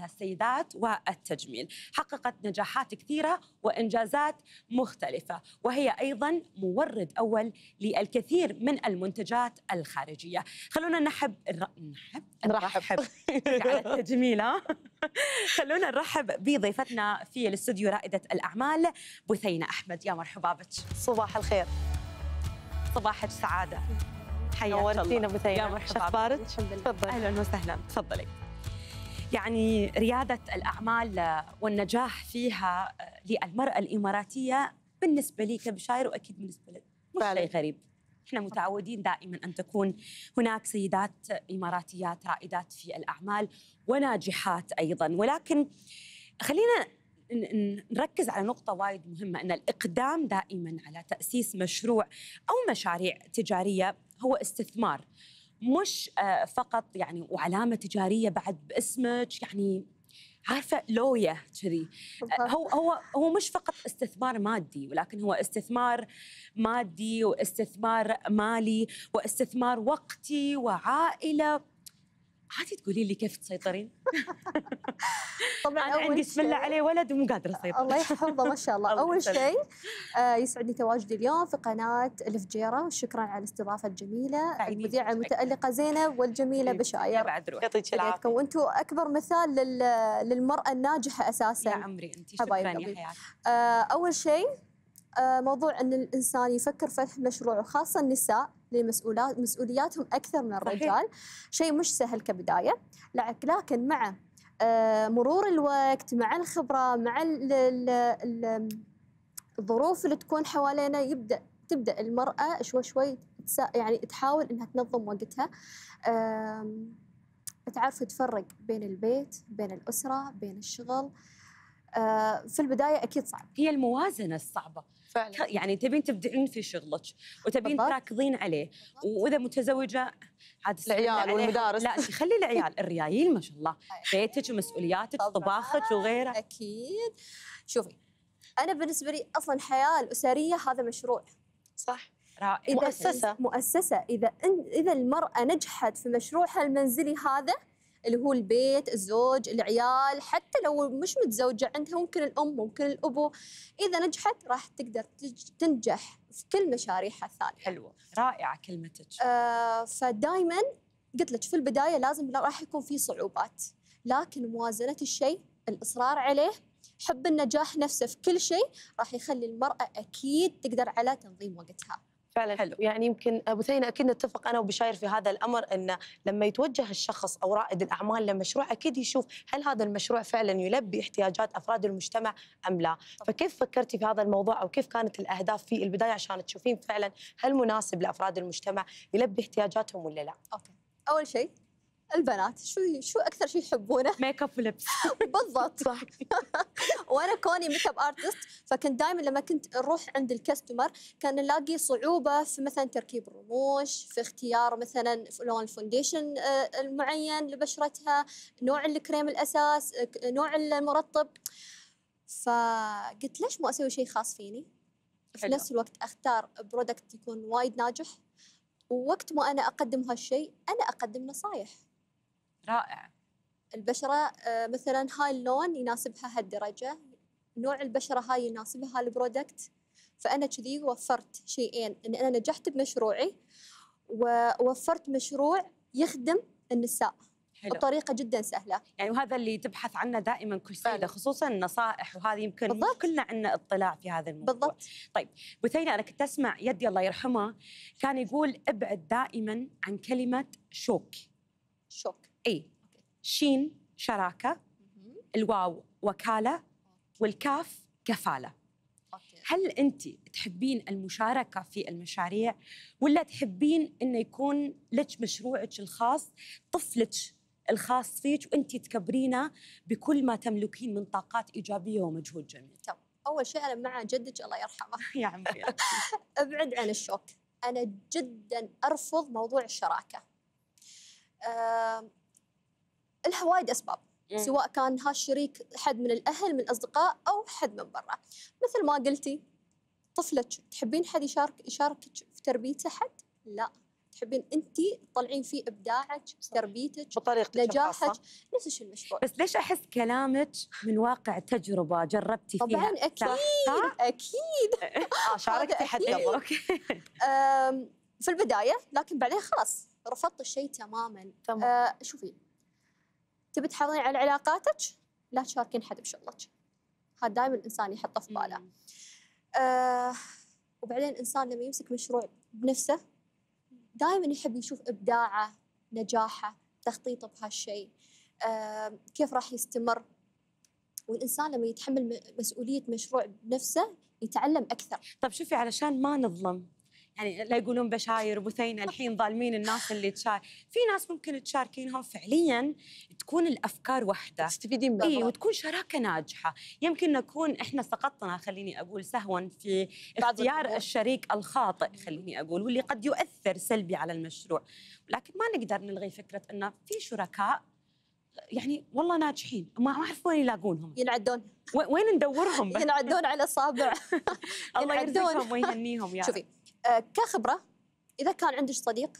السيدات والتجميل حققت نجاحات كثيرة وإنجازات مختلفة وهي أيضا مورد أول للكثير من المنتجات الخارجية خلونا نحب الر... نحب نرحب <laughs> على التجميل خلونا نرحب بضيفتنا في الاستوديو رائدة الأعمال بثينة أحمد يا مرحبا بك صباح الخير صباحك سعادة حياك الله نورتينا ابو يا مرحبا اخبارك؟ تفضلي اهلا وسهلا تفضلي يعني ريادة الأعمال والنجاح فيها آه، للمرأة الإماراتية بالنسبة لي كبشاير وأكيد بالنسبة لي مش شيء غريب احنا متعودين دائما ان تكون هناك سيدات اماراتيات رائدات في الاعمال وناجحات ايضا ولكن خلينا نركز على نقطة وايد مهمة أن الإقدام دائما على تأسيس مشروع أو مشاريع تجارية هو استثمار مش آه، فقط يعني وعلامه تجاريه بعد باسمك يعني عارفه لويا كذي آه، هو هو هو مش فقط استثمار مادي ولكن هو استثمار مادي واستثمار مالي واستثمار وقتي وعائله عادي تقولي لي كيف تسيطرين؟ <laughs> طبعا أنا عندي بسم الله عليه ولد ومو قادره اسيطر الله يحفظه ما شاء الله <laughs> اول شيء آه، يسعدني تواجدي اليوم في قناه الفجيره شكرا على الاستضافه الجميله المذيعه المتالقه زينب والجميله بشاير بعد روح يعطيك العافيه وانتم اكبر مثال للمراه الناجحه اساسا يا عمري انت شكرا يا حياتي آه، اول شيء آه، موضوع ان الانسان يفكر فتح مشروع وخاصه النساء لمسؤولات مسؤولياتهم اكثر من الرجال شيء مش سهل كبدايه لكن مع آه، مرور الوقت مع الخبره مع الظروف اللي تكون حوالينا يبدا تبدا المراه شوي شوي يعني تحاول انها تنظم وقتها تعرف تفرق بين البيت بين الاسره بين الشغل آه، في البدايه اكيد صعب هي الموازنه الصعبه فعلا. يعني تبين تبدعين في شغلك وتبين بالضبط. تراكضين عليه واذا متزوجه عاد العيال والمدارس لا خلي العيال <laughs> الريايل ما شاء الله بيتك ومسؤولياتك طباخك وغيره اكيد شوفي انا بالنسبه لي اصلا الحياه الاسريه هذا مشروع صح رائع مؤسسه مؤسسه اذا اذا المراه نجحت في مشروعها المنزلي هذا اللي هو البيت الزوج العيال حتى لو مش متزوجة عندها ممكن الأم ممكن الأبو إذا نجحت راح تقدر تنجح في كل مشاريعها الثانية حلوة رائعة كلمتك آه فدايما قلت لك في البداية لازم راح يكون في صعوبات لكن موازنة الشيء الإصرار عليه حب النجاح نفسه في كل شيء راح يخلي المرأة أكيد تقدر على تنظيم وقتها فعلا حلو يعني يمكن ابو ثينه اكيد نتفق انا وبشاير في هذا الامر ان لما يتوجه الشخص او رائد الاعمال لمشروع اكيد يشوف هل هذا المشروع فعلا يلبي احتياجات افراد المجتمع ام لا فكيف فكرتي في هذا الموضوع او كيف كانت الاهداف في البدايه عشان تشوفين فعلا هل مناسب لافراد المجتمع يلبي احتياجاتهم ولا لا اوكي اول شيء البنات شو شو اكثر شيء يحبونه؟ ميك اب ولبس بالضبط صح <laughs> وانا كوني ميك اب ارتست فكنت دائما لما كنت اروح عند الكاستمر كان نلاقي صعوبه في مثلا تركيب الرموش، في اختيار مثلا لون الفونديشن آه، المعين لبشرتها، نوع الكريم الاساس، آه، نوع المرطب فقلت ليش ما اسوي شيء خاص فيني؟ في نفس الوقت اختار برودكت يكون وايد ناجح ووقت ما انا اقدم هالشيء انا اقدم نصايح رائع البشرة آه، مثلا هاي اللون يناسبها هالدرجة نوع البشرة هاي يناسبها هالبرودكت فأنا كذي وفرت شيئين إن أنا نجحت بمشروعي ووفرت مشروع يخدم النساء حلو. بطريقه جدا سهله يعني وهذا اللي تبحث عنه دائما كل سيده خصوصا النصائح وهذه يمكن بالضبط. كلنا عندنا اطلاع في هذا الموضوع بالضبط طيب بثينه انا كنت اسمع يدي الله يرحمه كان يقول ابعد دائما عن كلمه شوك شوك اي شين شراكه الواو وكاله والكاف كفاله هل انت تحبين المشاركه في المشاريع ولا تحبين انه يكون لك مشروعك الخاص طفلك الخاص فيك وانت تكبرينه بكل ما تملكين من طاقات ايجابيه ومجهود جميل طب اول شيء انا مع جدك الله يرحمه <laughs> يا عمي <laughs> ابعد عن الشوك انا جدا ارفض موضوع الشراكه لها وايد اسباب سواء كان هالشريك حد من الاهل من الاصدقاء او حد من برا مثل ما قلتي طفلك تحبين حد يشارك يشاركك في تربيته حد لا تحبين انت تطلعين فيه ابداعك تربيتك بطريقتك نجاحك نفس الشيء المشروع بس ليش احس كلامك من واقع تجربه جربتي فيها طبعا اكيد اكيد <laughs> اه شاركتي حد قبل <laughs> في البدايه لكن بعدين خلاص رفضت الشيء تماما تمام. آه شوفي تبي تحافظين على علاقاتك لا تشاركين حد بشغلك هذا دائما الانسان يحطه في باله آه وبعدين الانسان لما يمسك مشروع بنفسه دائما يحب يشوف ابداعه نجاحه تخطيطه بهالشيء آه كيف راح يستمر والانسان لما يتحمل مسؤوليه مشروع بنفسه يتعلم اكثر طب شوفي علشان ما نظلم يعني لا يقولون بشاير بثينه الحين ظالمين الناس اللي تشارك في ناس ممكن تشاركينهم فعليا تكون الافكار واحده تستفيدين من اي وتكون شراكه ناجحه يمكن نكون احنا سقطنا خليني اقول سهوا في اختيار الشريك الخاطئ خليني اقول واللي قد يؤثر سلبي على المشروع لكن ما نقدر نلغي فكره انه في شركاء يعني والله ناجحين ما اعرف وين يلاقونهم ينعدون وين ندورهم ينعدون على اصابع <laughs> الله يرزقهم ويهنيهم يا شوفي آه، كخبره اذا كان عندك صديق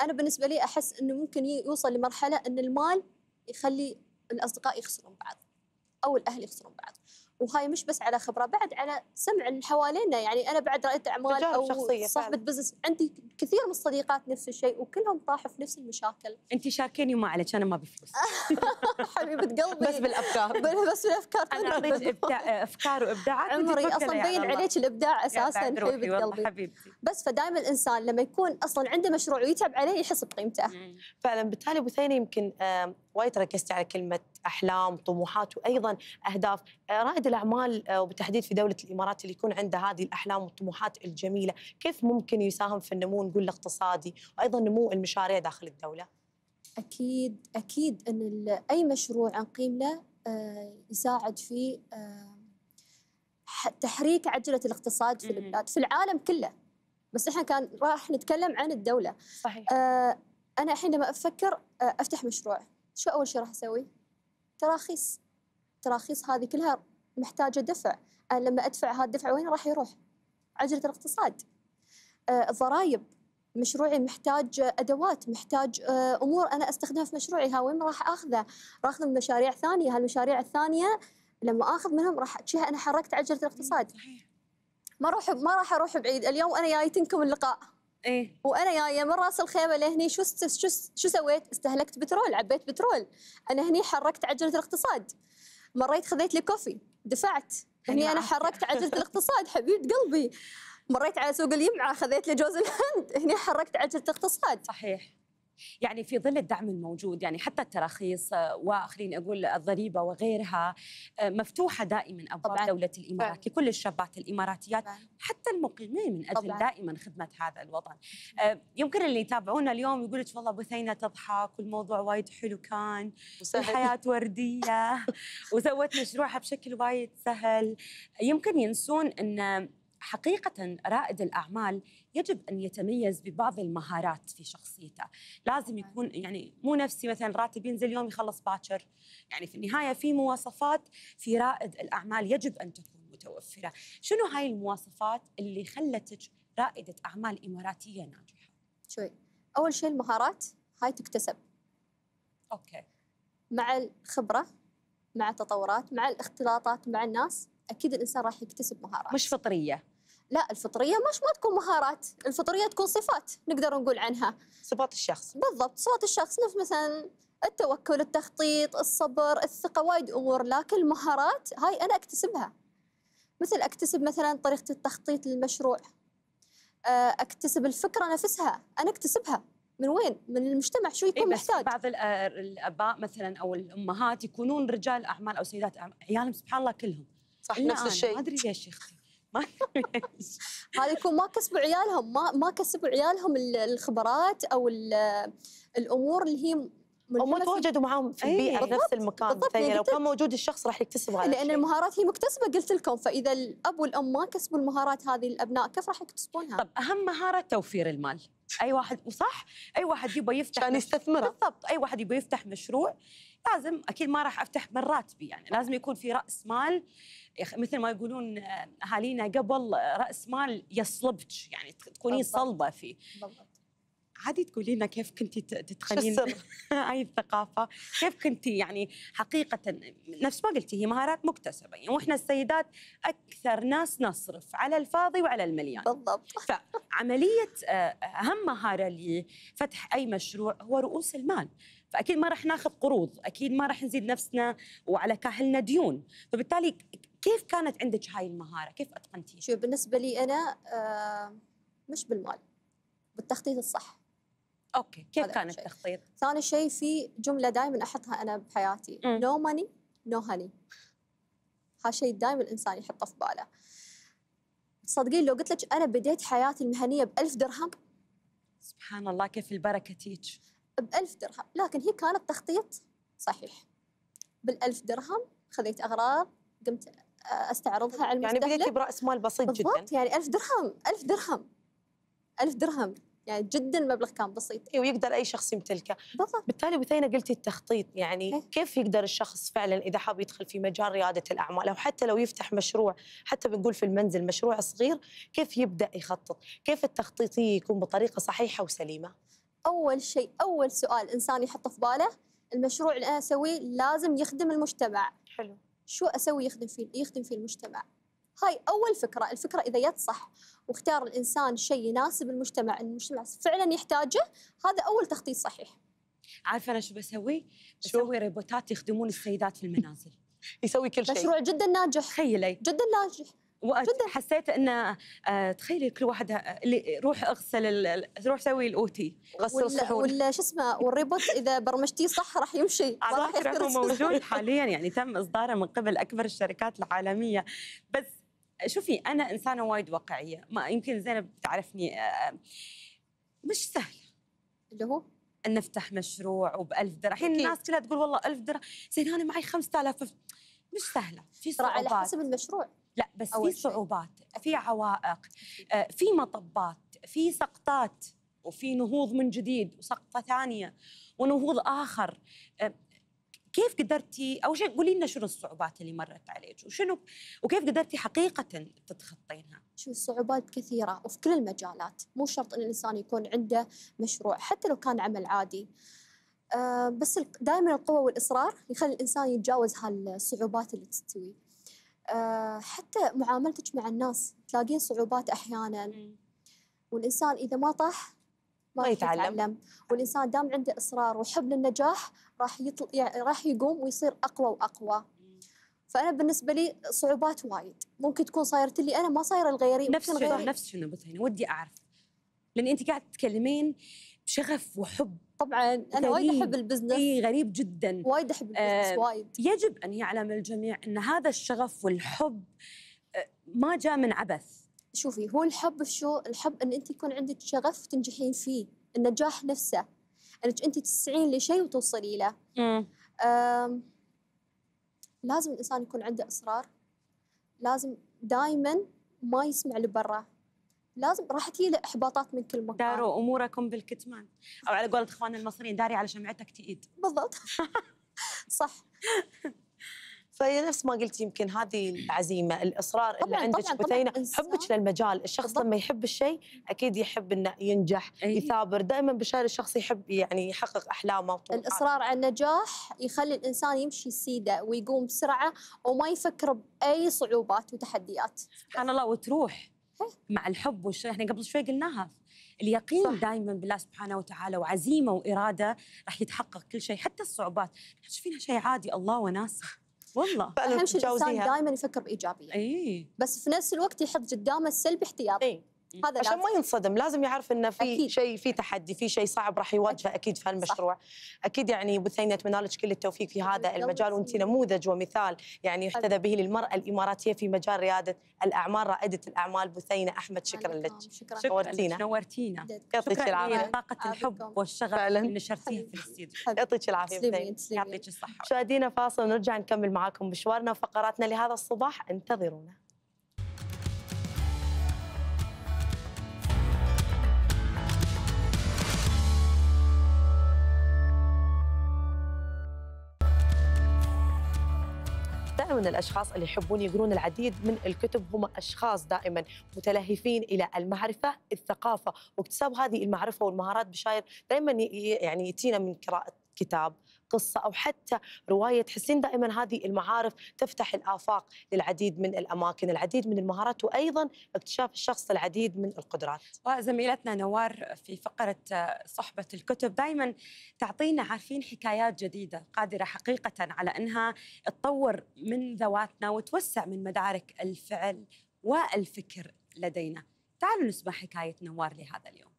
انا بالنسبه لي احس انه ممكن يوصل لمرحله ان المال يخلي الاصدقاء يخسرون بعض او الاهل يخسرون بعض وهاي مش بس على خبره بعد على سمع اللي حوالينا يعني انا بعد رائده اعمال او صاحبه بزنس عندي كثير من الصديقات نفس الشيء وكلهم طاحوا في نفس المشاكل انت شاكيني وما عليك انا ما بفلوس <laughs> حبيبه قلبي بس بالافكار <laughs> بس بالافكار انا اعطيك افكار وابداعات عمري اصلا بين عليك الابداع اساسا حبيبه قلبي حبيبتي بس فدائما الانسان لما يكون اصلا عنده مشروع ويتعب عليه يحس بقيمته فعلا بالتالي بثينه يمكن وايد ركزتي على كلمه احلام طموحات وايضا اهداف آه، رائد الأعمال آه، وبالتحديد في دولة الإمارات اللي يكون عنده هذه الأحلام والطموحات الجميلة كيف ممكن يساهم في النمو نقول الاقتصادي وأيضا نمو المشاريع داخل الدولة؟ أكيد أكيد أن أي مشروع نقيم له آه، يساعد في آه، تحريك عجلة الاقتصاد في البلاد في العالم كله بس احنا كان راح نتكلم عن الدولة صحيح أنا الحين لما أفكر أفتح مشروع شو أول شيء راح أسوي؟ تراخيص التراخيص هذه كلها محتاجه دفع انا آه، لما ادفع هذا الدفع وين راح يروح عجله الاقتصاد آه، الضرائب مشروعي محتاج ادوات محتاج آه، امور انا استخدمها في مشروعي ها وين راح اخذه راح اخذه من مشاريع ثانيه هالمشاريع الثانيه لما اخذ منهم راح شيء انا حركت عجله الاقتصاد ما اروح ما راح اروح بعيد اليوم انا جايتنكم اللقاء ايه وانا جايه من راس الخيمه لهني شو شو شو سويت؟ استهلكت بترول، عبيت بترول، انا هني حركت عجله الاقتصاد، مريت خذيت لي كوفي دفعت هني انا حركت عجله <laughs> الاقتصاد حبيبه قلبي مريت على سوق اليمعه خذيت لي جوز الهند هني حركت عجله الاقتصاد صحيح يعني في ظل الدعم الموجود يعني حتى التراخيص آه، وخليني اقول الضريبه وغيرها آه، مفتوحه دائما ابواب طبعاً. دوله الامارات طبعاً. لكل الشابات الاماراتيات طبعاً. حتى المقيمين من اجل طبعاً. دائما خدمه هذا الوطن آه، يمكن اللي يتابعونا اليوم يقول لك والله بثينه تضحك والموضوع وايد حلو كان والحياه <laughs> ورديه وسوت مشروعها بشكل وايد سهل يمكن ينسون ان حقيقه رائد الاعمال يجب ان يتميز ببعض المهارات في شخصيته لازم يكون يعني مو نفسي مثلا راتب ينزل يوم يخلص باكر يعني في النهايه في مواصفات في رائد الاعمال يجب ان تكون متوفره شنو هاي المواصفات اللي خلتك رائده اعمال اماراتيه ناجحه شوي اول شيء المهارات هاي تكتسب اوكي مع الخبره مع التطورات مع الاختلاطات مع الناس اكيد الانسان راح يكتسب مهارات مش فطريه لا الفطريه مش ما تكون مهارات الفطريه تكون صفات نقدر نقول عنها صفات الشخص بالضبط صفات الشخص نفس مثلا التوكل التخطيط الصبر الثقه وايد امور لكن المهارات هاي انا اكتسبها مثل اكتسب مثلا طريقه التخطيط للمشروع آه، اكتسب الفكره نفسها انا اكتسبها من وين؟ من المجتمع شو يكون إيه محتاج؟ بعض آه، الاباء مثلا او الامهات يكونون رجال اعمال او سيدات اعمال عيالهم سبحان الله كلهم صح نفس الشيء ما ادري ليش يا اختي <laughs> ما هذا يكون ما كسبوا عيالهم ما ما كسبوا عيالهم الخبرات او الامور اللي هي هم توجدوا معاهم في البيئه أيه. في نفس المكان بالضبط. يعني لو كان موجود الشخص راح يكتسب هذا لان المهارات هي مكتسبه قلت لكم فاذا الاب والام ما كسبوا المهارات هذه الابناء كيف راح يكتسبونها؟ طب اهم مهاره توفير المال اي واحد صح اي واحد يبغى يفتح كان يستثمره بالضبط اي واحد يبغى يفتح مشروع لازم اكيد ما راح افتح من راتبي يعني لازم يكون في راس مال مثل ما يقولون اهالينا قبل راس مال يصلبك يعني تكونين صلبه فيه بالضبط عادي تقولي لنا كيف كنت تتقنين هاي <laughs> الثقافه كيف كنت يعني حقيقه نفس ما قلتي هي مهارات مكتسبه يعني واحنا السيدات اكثر ناس نصرف على الفاضي وعلى المليان بالضبط فعمليه آه، اهم مهاره لفتح اي مشروع هو رؤوس المال فاكيد ما راح ناخذ قروض اكيد ما راح نزيد نفسنا وعلى كاهلنا ديون فبالتالي كيف كانت عندك هاي المهاره كيف اتقنتي شو بالنسبه لي انا آه مش بالمال بالتخطيط الصح اوكي كيف كان التخطيط ثاني شيء في جمله دائما احطها انا بحياتي نو ماني نو هاني ها شيء دائما الانسان يحطه في باله صدقين لو قلت لك انا بديت حياتي المهنيه ب 1000 درهم سبحان الله كيف البركه تيج بألف درهم لكن هي كانت تخطيط صحيح بالألف درهم خذيت أغراض قمت آه، استعرضها على يعني بديتي براس مال بسيط بالضبط جدا يعني ألف درهم ألف درهم ألف درهم يعني جدا المبلغ كان بسيط اي ويقدر اي شخص يمتلكه بالضبط بالتالي بثينه قلتي التخطيط يعني إيه؟ كيف يقدر الشخص فعلا اذا حاب يدخل في مجال رياده الاعمال او حتى لو يفتح مشروع حتى بنقول في المنزل مشروع صغير كيف يبدا يخطط كيف التخطيط يكون بطريقه صحيحه وسليمه اول شيء اول سؤال انسان يحطه في باله المشروع اللي انا اسويه لازم يخدم المجتمع حلو شو اسوي يخدم فيه يخدم فيه المجتمع هاي اول فكره الفكره اذا جت صح واختار الانسان شيء يناسب المجتمع المجتمع فعلا يحتاجه هذا اول تخطيط صحيح عارفه انا شو بسوي بسوي ريبوتات يخدمون السيدات في المنازل يسوي كل شيء مشروع جدا ناجح تخيلي جدا ناجح وقت جدا حسيت انه آه تخيلي كل واحد آه، اللي روح اغسل روح سوي الاوتي غسل الصحون ولا شو اسمه <laughs> والريبوت اذا برمجتيه صح راح يمشي على فكره موجود حاليا يعني تم اصداره من قبل اكبر الشركات العالميه بس شوفي انا انسانه وايد واقعيه ما يمكن زينب تعرفني آه, آه، مش سهل اللي هو ان نفتح مشروع وب1000 درهم الحين الناس كلها تقول والله 1000 درهم زين انا معي 5000 مش سهله في صعوبات على حسب المشروع لا بس في صعوبات في عوائق آه، في مطبات في سقطات وفي نهوض من جديد وسقطه ثانيه ونهوض اخر آه، كيف قدرتي اول شيء قولي لنا شنو الصعوبات اللي مرت عليك وشنو وكيف قدرتي حقيقه تتخطينها؟ شو الصعوبات كثيره وفي كل المجالات، مو شرط ان الانسان يكون عنده مشروع حتى لو كان عمل عادي. آه، بس دائما القوه والاصرار يخلي الانسان يتجاوز هالصعوبات اللي تستوي. آه، حتى معاملتك مع الناس تلاقين صعوبات احيانا والانسان اذا ما طاح ما يتعلم. يتعلم والانسان دام عنده اصرار وحب للنجاح راح يطل... يعني راح يقوم ويصير اقوى واقوى فانا بالنسبه لي صعوبات وايد ممكن تكون صايرت لي انا ما صايره لغيري نفس شنو نفس شنو بس ودي اعرف لان انت قاعد تتكلمين بشغف وحب طبعا انا وايد احب البزنس اي غريب جدا وايد احب البزنس آه وايد يجب ان يعلم الجميع ان هذا الشغف والحب آه، ما جاء من عبث شوفي هو الحب شو الحب ان انت يكون عندك شغف تنجحين فيه النجاح نفسه انك انت تسعين لشيء وتوصلي له امم لازم الانسان يكون عنده اصرار لازم دائما ما يسمع لبرا لازم راح تجي له احباطات من كل مكان داروا اموركم بالكتمان او على قولة اخواننا المصريين داري على شمعتك تئيد بالضبط <laughs> صح فهي نفس ما قلت يمكن هذه العزيمه الاصرار اللي عندك بثينه حبك للمجال الشخص بالضبط. لما يحب الشيء اكيد يحب انه ينجح أيه. يثابر دائما بشار الشخص يحب يعني يحقق احلامه وطموحاته الاصرار على النجاح يخلي الانسان يمشي سيده ويقوم بسرعه وما يفكر باي صعوبات وتحديات سبحان الله وتروح مع الحب والش... احنا قبل شوي قلناها اليقين دائما بالله سبحانه وتعالى وعزيمه واراده راح يتحقق كل شيء حتى الصعوبات احنا شايفينها شيء عادي الله وناسخ والله اهم شيء الانسان دائما يفكر بايجابيه اي بس في نفس الوقت يحط قدامه السلبي احتياطي إيه؟ إيه، هذا عشان لازم. ما ينصدم لازم يعرف انه في شيء في تحدي في شيء صعب راح يواجهه اكيد في هالمشروع صح. اكيد يعني بثينه اتمنى لك كل التوفيق في هذا المجال وانت نموذج ومثال يعني يحتذى به للمراه الاماراتيه في مجال رياده الاعمال رائده الاعمال بثينه احمد شكرا لك شكرا, شكرا نورتينا نورتينا يعطيك العافيه طاقه الحب والشغف اللي نشرتيه في الاستديو يعطيك العافيه يعطيك الصحه مشاهدينا فاصل ونرجع نكمل معاكم مشوارنا وفقراتنا لهذا الصباح انتظرونا دائما الاشخاص اللي يحبون يقرون العديد من الكتب هم اشخاص دائما متلهفين الى المعرفه، الثقافه، واكتساب هذه المعرفه والمهارات بشاير دائما يعني يتينا من قراءه كتاب قصة أو حتى رواية تحسين دائما هذه المعارف تفتح الآفاق للعديد من الأماكن العديد من المهارات وأيضا اكتشاف الشخص العديد من القدرات وزميلتنا نوار في فقرة صحبة الكتب دائما تعطينا عارفين حكايات جديدة قادرة حقيقة على أنها تطور من ذواتنا وتوسع من مدارك الفعل والفكر لدينا تعالوا نسمع حكاية نوار لهذا اليوم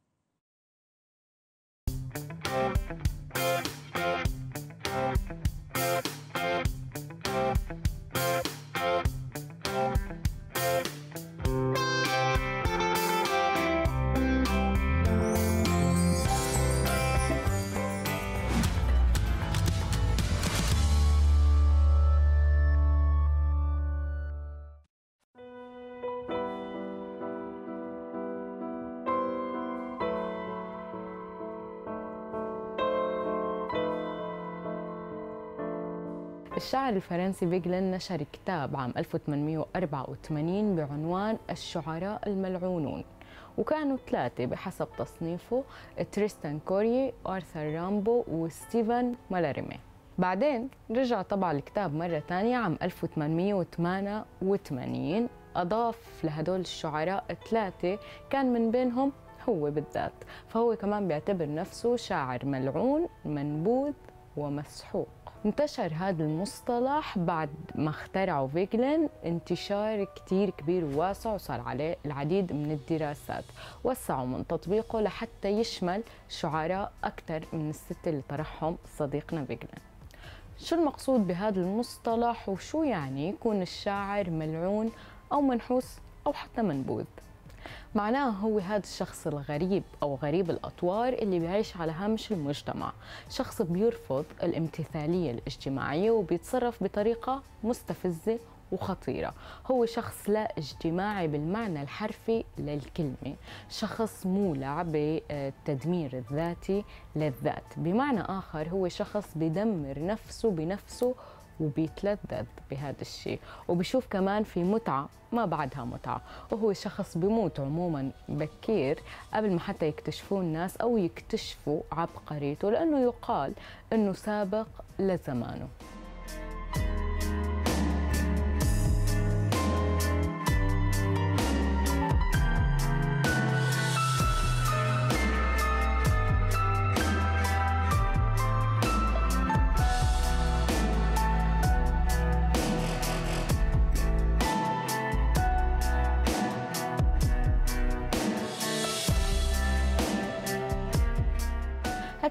الشاعر الفرنسي بيجلن نشر كتاب عام 1884 بعنوان الشعراء الملعونون وكانوا ثلاثة بحسب تصنيفه تريستان كوري وارثر رامبو وستيفن مالاريمي بعدين رجع طبع الكتاب مرة ثانية عام 1888 أضاف لهدول الشعراء ثلاثة كان من بينهم هو بالذات فهو كمان بيعتبر نفسه شاعر ملعون منبوذ ومسحوق انتشر هذا المصطلح بعد ما اخترعوا فيجلن انتشار كتير كبير وواسع وصار عليه العديد من الدراسات وسعوا من تطبيقه لحتى يشمل شعراء أكثر من الستة اللي طرحهم صديقنا فيجلن شو المقصود بهذا المصطلح وشو يعني يكون الشاعر ملعون أو منحوس أو حتى منبوذ معناه هو هذا الشخص الغريب أو غريب الأطوار اللي بيعيش على هامش المجتمع شخص بيرفض الامتثالية الاجتماعية وبيتصرف بطريقة مستفزة وخطيرة هو شخص لا اجتماعي بالمعنى الحرفي للكلمة شخص مولع بالتدمير الذاتي للذات بمعنى آخر هو شخص بدمر نفسه بنفسه وبيتلذذ بهذا الشيء وبشوف كمان في متعة ما بعدها متعة وهو شخص بيموت عموما بكير قبل ما حتى يكتشفوه الناس أو يكتشفوا عبقريته لأنه يقال أنه سابق لزمانه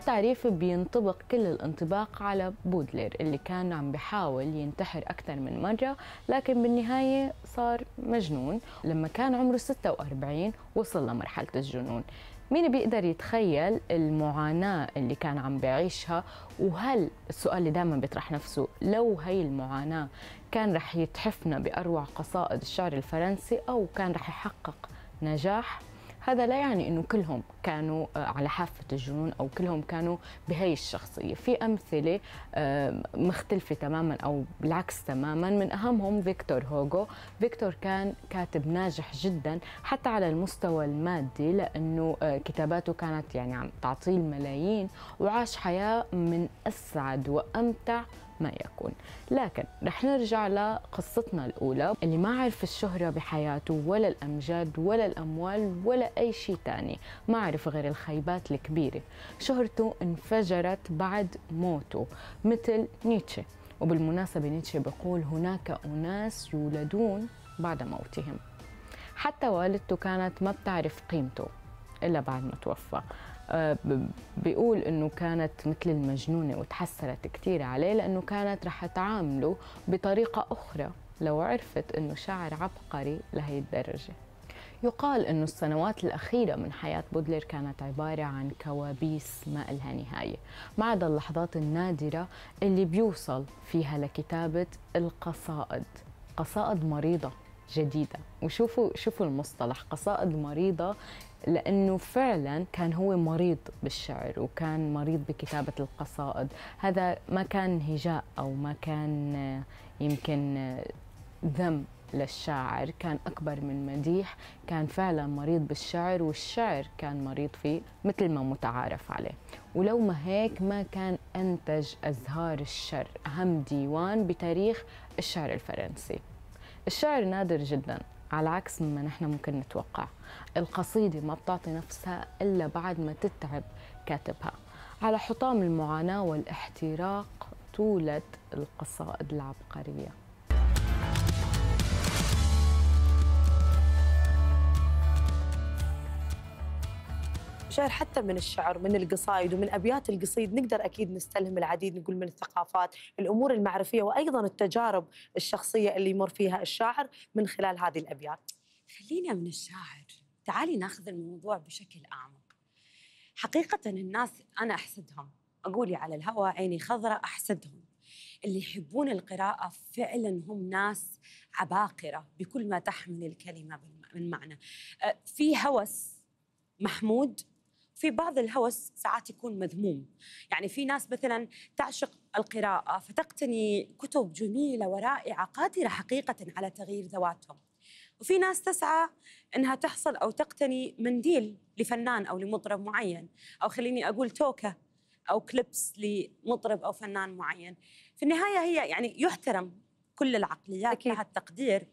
هالتعريف بينطبق كل الانطباق على بودلر اللي كان عم بحاول ينتحر أكثر من مرة لكن بالنهاية صار مجنون لما كان عمره 46 وصل لمرحلة الجنون مين بيقدر يتخيل المعاناة اللي كان عم بيعيشها وهل السؤال اللي دائما بيطرح نفسه لو هي المعاناة كان رح يتحفنا بأروع قصائد الشعر الفرنسي أو كان رح يحقق نجاح هذا لا يعني أنه كلهم كانوا آه، على حافة الجنون أو كلهم كانوا بهي الشخصية في أمثلة آه، مختلفة تماما أو بالعكس تماما من أهمهم فيكتور هوغو فيكتور كان كاتب ناجح جدا حتى على المستوى المادي لأنه آه، كتاباته كانت يعني عم تعطيه الملايين وعاش حياة من أسعد وأمتع ما يكون لكن رح نرجع لقصتنا الأولى اللي ما عرف الشهرة بحياته ولا الأمجاد ولا الأموال ولا أي شيء تاني ما عرف غير الخيبات الكبيرة شهرته انفجرت بعد موته مثل نيتشه وبالمناسبة نيتشه بيقول هناك أناس يولدون بعد موتهم حتى والدته كانت ما بتعرف قيمته إلا بعد ما توفى بيقول انه كانت مثل المجنونه وتحسرت كثير عليه لانه كانت رح تعامله بطريقه اخرى لو عرفت انه شاعر عبقري لهي الدرجه يقال أن السنوات الأخيرة من حياة بودلر كانت عبارة عن كوابيس ما إلها نهاية ما عدا اللحظات النادرة اللي بيوصل فيها لكتابة القصائد قصائد مريضة جديدة وشوفوا شوفوا المصطلح قصائد مريضة لأنه فعلا كان هو مريض بالشعر وكان مريض بكتابة القصائد هذا ما كان هجاء أو ما كان آه، يمكن آه، ذم للشاعر كان أكبر من مديح كان فعلا مريض بالشعر والشعر كان مريض فيه مثل ما متعارف عليه ولو ما هيك ما كان أنتج أزهار الشر أهم ديوان بتاريخ الشعر الفرنسي الشعر نادر جداً على عكس مما نحن ممكن نتوقع القصيدة ما بتعطي نفسها إلا بعد ما تتعب كاتبها على حطام المعاناة والاحتراق تولد القصائد العبقرية شعر حتى من الشعر من القصايد ومن ابيات القصيد نقدر اكيد نستلهم العديد نقول من الثقافات الامور المعرفيه وايضا التجارب الشخصيه اللي يمر فيها الشاعر من خلال هذه الابيات خلينا من الشاعر تعالي ناخذ الموضوع بشكل اعمق حقيقه الناس انا احسدهم اقولي على الهوى عيني خضراء احسدهم اللي يحبون القراءة فعلا هم ناس عباقرة بكل ما تحمل الكلمة من معنى في هوس محمود في بعض الهوس ساعات يكون مذموم يعني في ناس مثلا تعشق القراءة فتقتني كتب جميلة ورائعة قادرة حقيقة على تغيير ذواتهم وفي ناس تسعى انها تحصل او تقتني منديل لفنان او لمطرب معين او خليني اقول توكه او كليبس لمطرب او فنان معين في النهايه هي يعني يحترم كل العقليات لها التقدير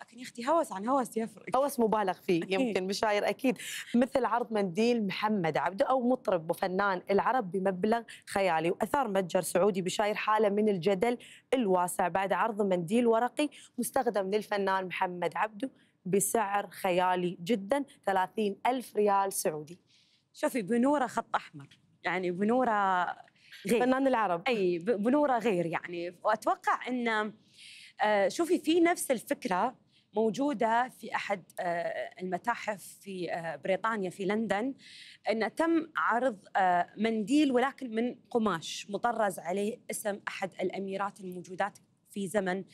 لكن يا اختي هوس عن هوس يفرق هوس مبالغ فيه يمكن مشاير اكيد مثل عرض منديل محمد عبده او مطرب وفنان العرب بمبلغ خيالي واثار متجر سعودي بشاير حاله من الجدل الواسع بعد عرض منديل ورقي مستخدم للفنان محمد عبده بسعر خيالي جدا 30 ألف ريال سعودي شوفي بنوره خط احمر يعني بنوره غير فنان العرب اي بنوره غير يعني واتوقع ان آه، شوفي في نفس الفكره موجوده في احد آه، المتاحف في آه، بريطانيا في لندن ان تم عرض آه، منديل ولكن من قماش مطرز عليه اسم احد الاميرات الموجودات في زمن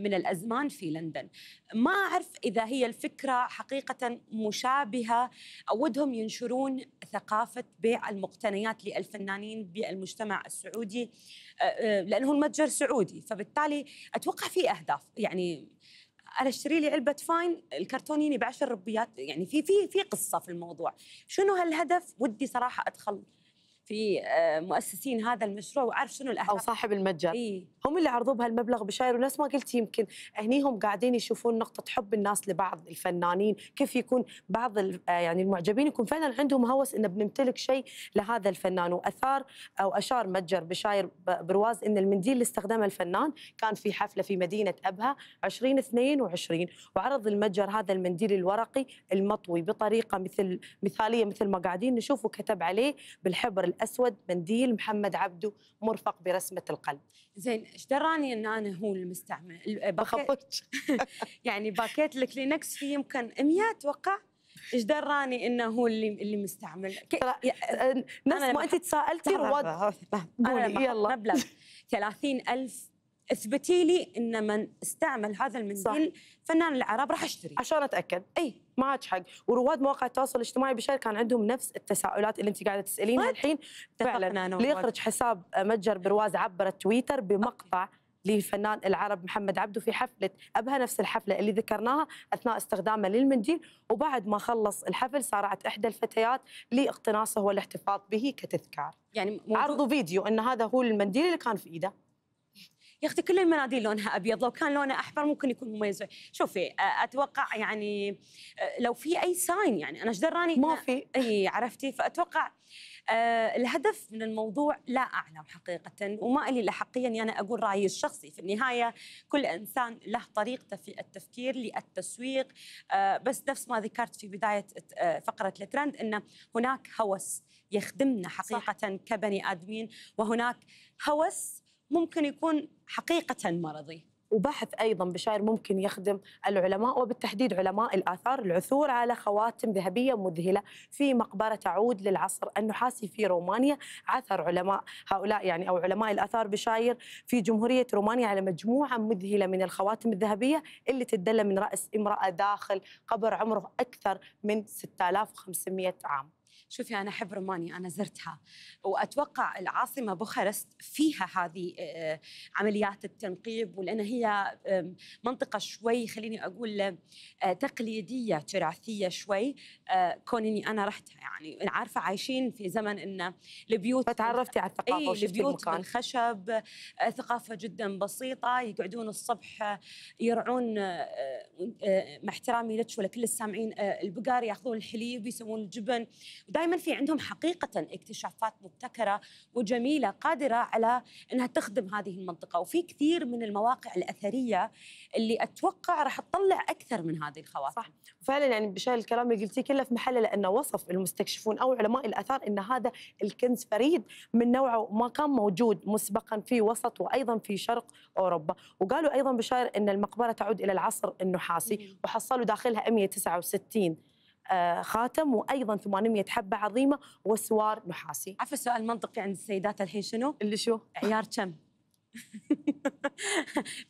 من الازمان في لندن. ما اعرف اذا هي الفكره حقيقه مشابهه اودهم ينشرون ثقافه بيع المقتنيات للفنانين بالمجتمع السعودي لانه المتجر سعودي فبالتالي اتوقع في اهداف يعني انا اشتري لي علبه فاين الكرتونيني ب 10 ربيات يعني في في في قصه في الموضوع شنو هالهدف ودي صراحه ادخل في آه، مؤسسين هذا المشروع وعارف شنو الاهداف او صاحب المتجر إيه؟ هم اللي عرضوا بهالمبلغ بشاير ونفس ما قلت يمكن هني هم قاعدين يشوفون نقطه حب الناس لبعض الفنانين كيف يكون بعض آه، يعني المعجبين يكون فعلا عندهم هوس انه بنمتلك شيء لهذا الفنان واثار او اشار متجر بشاير برواز ان المنديل اللي استخدمه الفنان كان في حفله في مدينه ابها 2022 وعرض المتجر هذا المنديل الورقي المطوي بطريقه مثل مثاليه مثل ما قاعدين نشوف وكتب عليه بالحبر الاسود منديل محمد عبده مرفق برسمه القلب زين ايش دراني ان انا هو المستعمل بخبطك <laughs> يعني باكيت الكلينكس فيه يمكن 100 اتوقع ايش دراني انه هو اللي اللي مستعمل نفس أه، ما انت تساءلتي رواد قولي يلا مبلغ 30000 اثبتي لي ان من استعمل هذا المنديل فنان العرب راح اشتري عشان اتاكد اي معك حق ورواد مواقع التواصل الاجتماعي بشكل كان عندهم نفس التساؤلات اللي انت قاعده تسالينها الحين فعلا ليخرج حساب متجر برواز عبر التويتر بمقطع للفنان العرب محمد عبده في حفلة أبها نفس الحفلة اللي ذكرناها أثناء استخدامه للمنديل وبعد ما خلص الحفل سارعت إحدى الفتيات لاقتناصه والاحتفاظ به كتذكار يعني عرضوا فيديو أن هذا هو المنديل اللي كان في إيده يا اختي كل المناديل لونها ابيض لو كان لونها احمر ممكن يكون مميز شوفي اتوقع يعني لو في اي ساين يعني انا ايش دراني ما في اي عرفتي فاتوقع أه الهدف من الموضوع لا اعلم حقيقه وما الي الاحقيه اني انا اقول رايي الشخصي في النهايه كل انسان له طريقته في التفكير للتسويق أه بس نفس ما ذكرت في بدايه فقره الترند ان هناك هوس يخدمنا حقيقه صح. كبني ادمين وهناك هوس ممكن يكون حقيقة مرضي وبحث ايضا بشاير ممكن يخدم العلماء وبالتحديد علماء الاثار العثور على خواتم ذهبيه مذهله في مقبره تعود للعصر النحاسي في رومانيا عثر علماء هؤلاء يعني او علماء الاثار بشاير في جمهوريه رومانيا على مجموعه مذهله من الخواتم الذهبيه اللي تدلى من راس امراه داخل قبر عمره اكثر من 6500 عام شوفي انا احب رومانيا انا زرتها واتوقع العاصمه بوخارست فيها هذه آه، عمليات التنقيب ولان هي منطقه شوي خليني اقول آه، تقليديه تراثيه شوي آه، كون اني انا رحت يعني عارفه عايشين في زمن ان البيوت فتعرفتي على الثقافه اي البيوت من خشب ثقافه جدا بسيطه يقعدون الصبح يرعون مع احترامي لك ولكل السامعين البقر ياخذون الحليب يسوون الجبن دائما في عندهم حقيقة اكتشافات مبتكرة وجميلة قادرة على أنها تخدم هذه المنطقة وفي كثير من المواقع الأثرية اللي أتوقع راح تطلع أكثر من هذه الخواطر صح وفعلا يعني بشان الكلام اللي قلتيه كله في محله لأنه وصف المستكشفون أو علماء الآثار أن هذا الكنز فريد من نوعه ما كان موجود مسبقا في وسط وأيضا في شرق أوروبا وقالوا أيضا بشاير أن المقبرة تعود إلى العصر النحاسي وحصلوا داخلها 169 آه، خاتم وايضا 800 حبه عظيمه وسوار نحاسي. عفوا السؤال المنطقي عند السيدات الحين شنو؟ اللي شو؟ عيار كم؟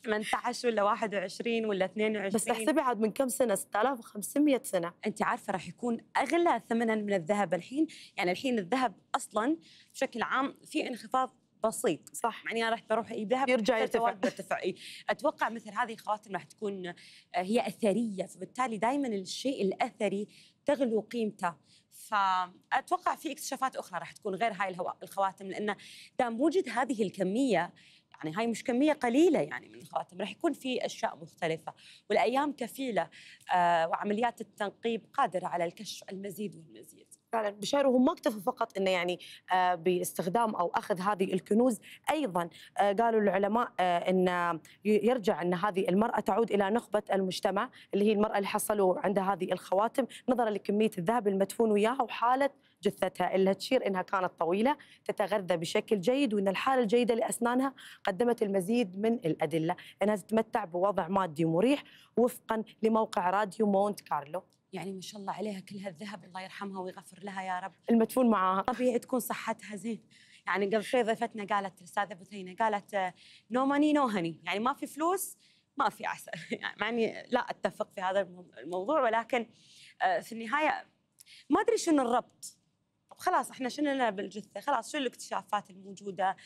18 <laughs> ولا 21 ولا 22 بس احسبي عاد من كم سنه 6500 سنه انت عارفه راح يكون اغلى ثمنا من الذهب الحين يعني الحين الذهب اصلا بشكل عام في انخفاض بسيط صح يعني انا رحت بروح اجيب لها يرجع يرتفع اتوقع مثل هذه الخواتم راح تكون آه، هي اثريه فبالتالي دائما الشيء الاثري تغلو قيمته فاتوقع في اكتشافات اخرى راح تكون غير هاي الخواتم لانه دام وجد هذه الكميه يعني هاي مش كمية قليلة يعني من الخواتم راح يكون في أشياء مختلفة والأيام كفيلة آه وعمليات التنقيب قادرة على الكشف المزيد والمزيد فعلا بشير وهم ما اكتفوا فقط انه يعني آه، باستخدام او اخذ هذه الكنوز ايضا آه، قالوا العلماء آه، ان يرجع ان هذه المراه تعود الى نخبه المجتمع اللي هي المراه اللي حصلوا عندها هذه الخواتم نظرا لكميه الذهب المدفون وياها وحاله جثتها اللي تشير انها كانت طويله تتغذى بشكل جيد وان الحاله الجيده لاسنانها قدمت المزيد من الادله انها تتمتع بوضع مادي مريح وفقا لموقع راديو مونت كارلو يعني ما شاء الله عليها كل هالذهب الله يرحمها ويغفر لها يا رب المدفون معاها طبيعي تكون صحتها زين يعني قبل شوي ضيفتنا قالت الاستاذه بثينه قالت نو ماني نو هني يعني ما في فلوس ما في عسل <laughs> يعني مع اني لا اتفق في هذا الموضوع ولكن آه، في النهايه ما ادري شنو الربط طب خلاص احنا شننا بالجثه خلاص شو الاكتشافات الموجوده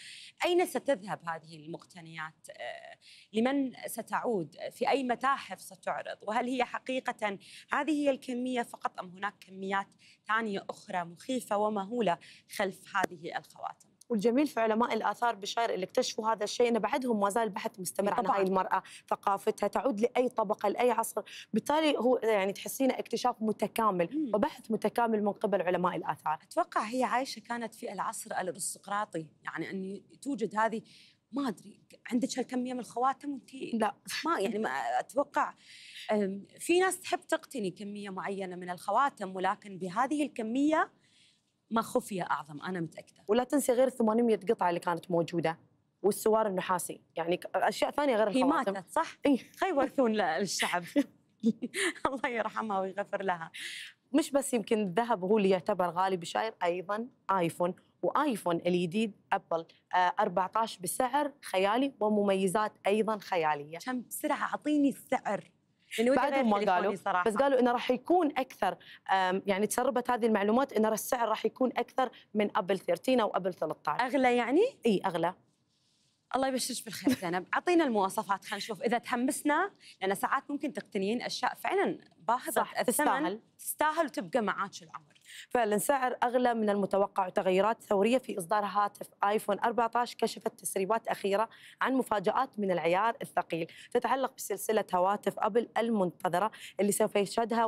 اين ستذهب هذه المقتنيات آه، لمن ستعود في اي متاحف ستعرض وهل هي حقيقه هذه هي الكميه فقط ام هناك كميات ثانيه اخرى مخيفه ومهوله خلف هذه الخواتم والجميل في علماء الاثار بشاير اللي اكتشفوا هذا الشيء انه بعدهم ما زال البحث مستمر طبعاً. عن هاي المراه ثقافتها تعود لاي طبقه لاي عصر بالتالي هو يعني تحسينه اكتشاف متكامل مم. وبحث متكامل من قبل علماء الاثار اتوقع هي عايشه كانت في العصر الارستقراطي يعني ان توجد هذه ما ادري عندك هالكميه من الخواتم وانت لا ما يعني ما اتوقع في ناس تحب تقتني كميه معينه من الخواتم ولكن بهذه الكميه ما خفيه اعظم انا متاكده ولا تنسي غير 800 قطعه اللي كانت موجوده والسوار النحاسي يعني اشياء ثانيه غير هي ماتت صح؟ اي خي يورثون للشعب <laughs> الله يرحمها ويغفر لها مش بس يمكن الذهب هو اللي يعتبر غالي بشاير ايضا ايفون وايفون الجديد ابل آه 14 بسعر خيالي ومميزات ايضا خياليه كم سرعه اعطيني السعر يعني بعدهم ما قالوا صراحة. بس قالوا انه راح يكون اكثر يعني تسربت هذه المعلومات انه السعر راح يكون اكثر من ابل 13 او ابل 13 اغلى يعني؟ اي اغلى الله يبشرك بالخير زينب اعطينا المواصفات خلينا نشوف اذا تحمسنا لان ساعات ممكن تقتنين اشياء فعلا باهظه صح تستاهل تستاهل وتبقى معاك العمر فعلا سعر اغلى من المتوقع وتغيرات ثوريه في اصدار هاتف ايفون 14 كشفت تسريبات اخيره عن مفاجات من العيار الثقيل تتعلق بسلسله هواتف ابل المنتظره اللي سوف يشهدها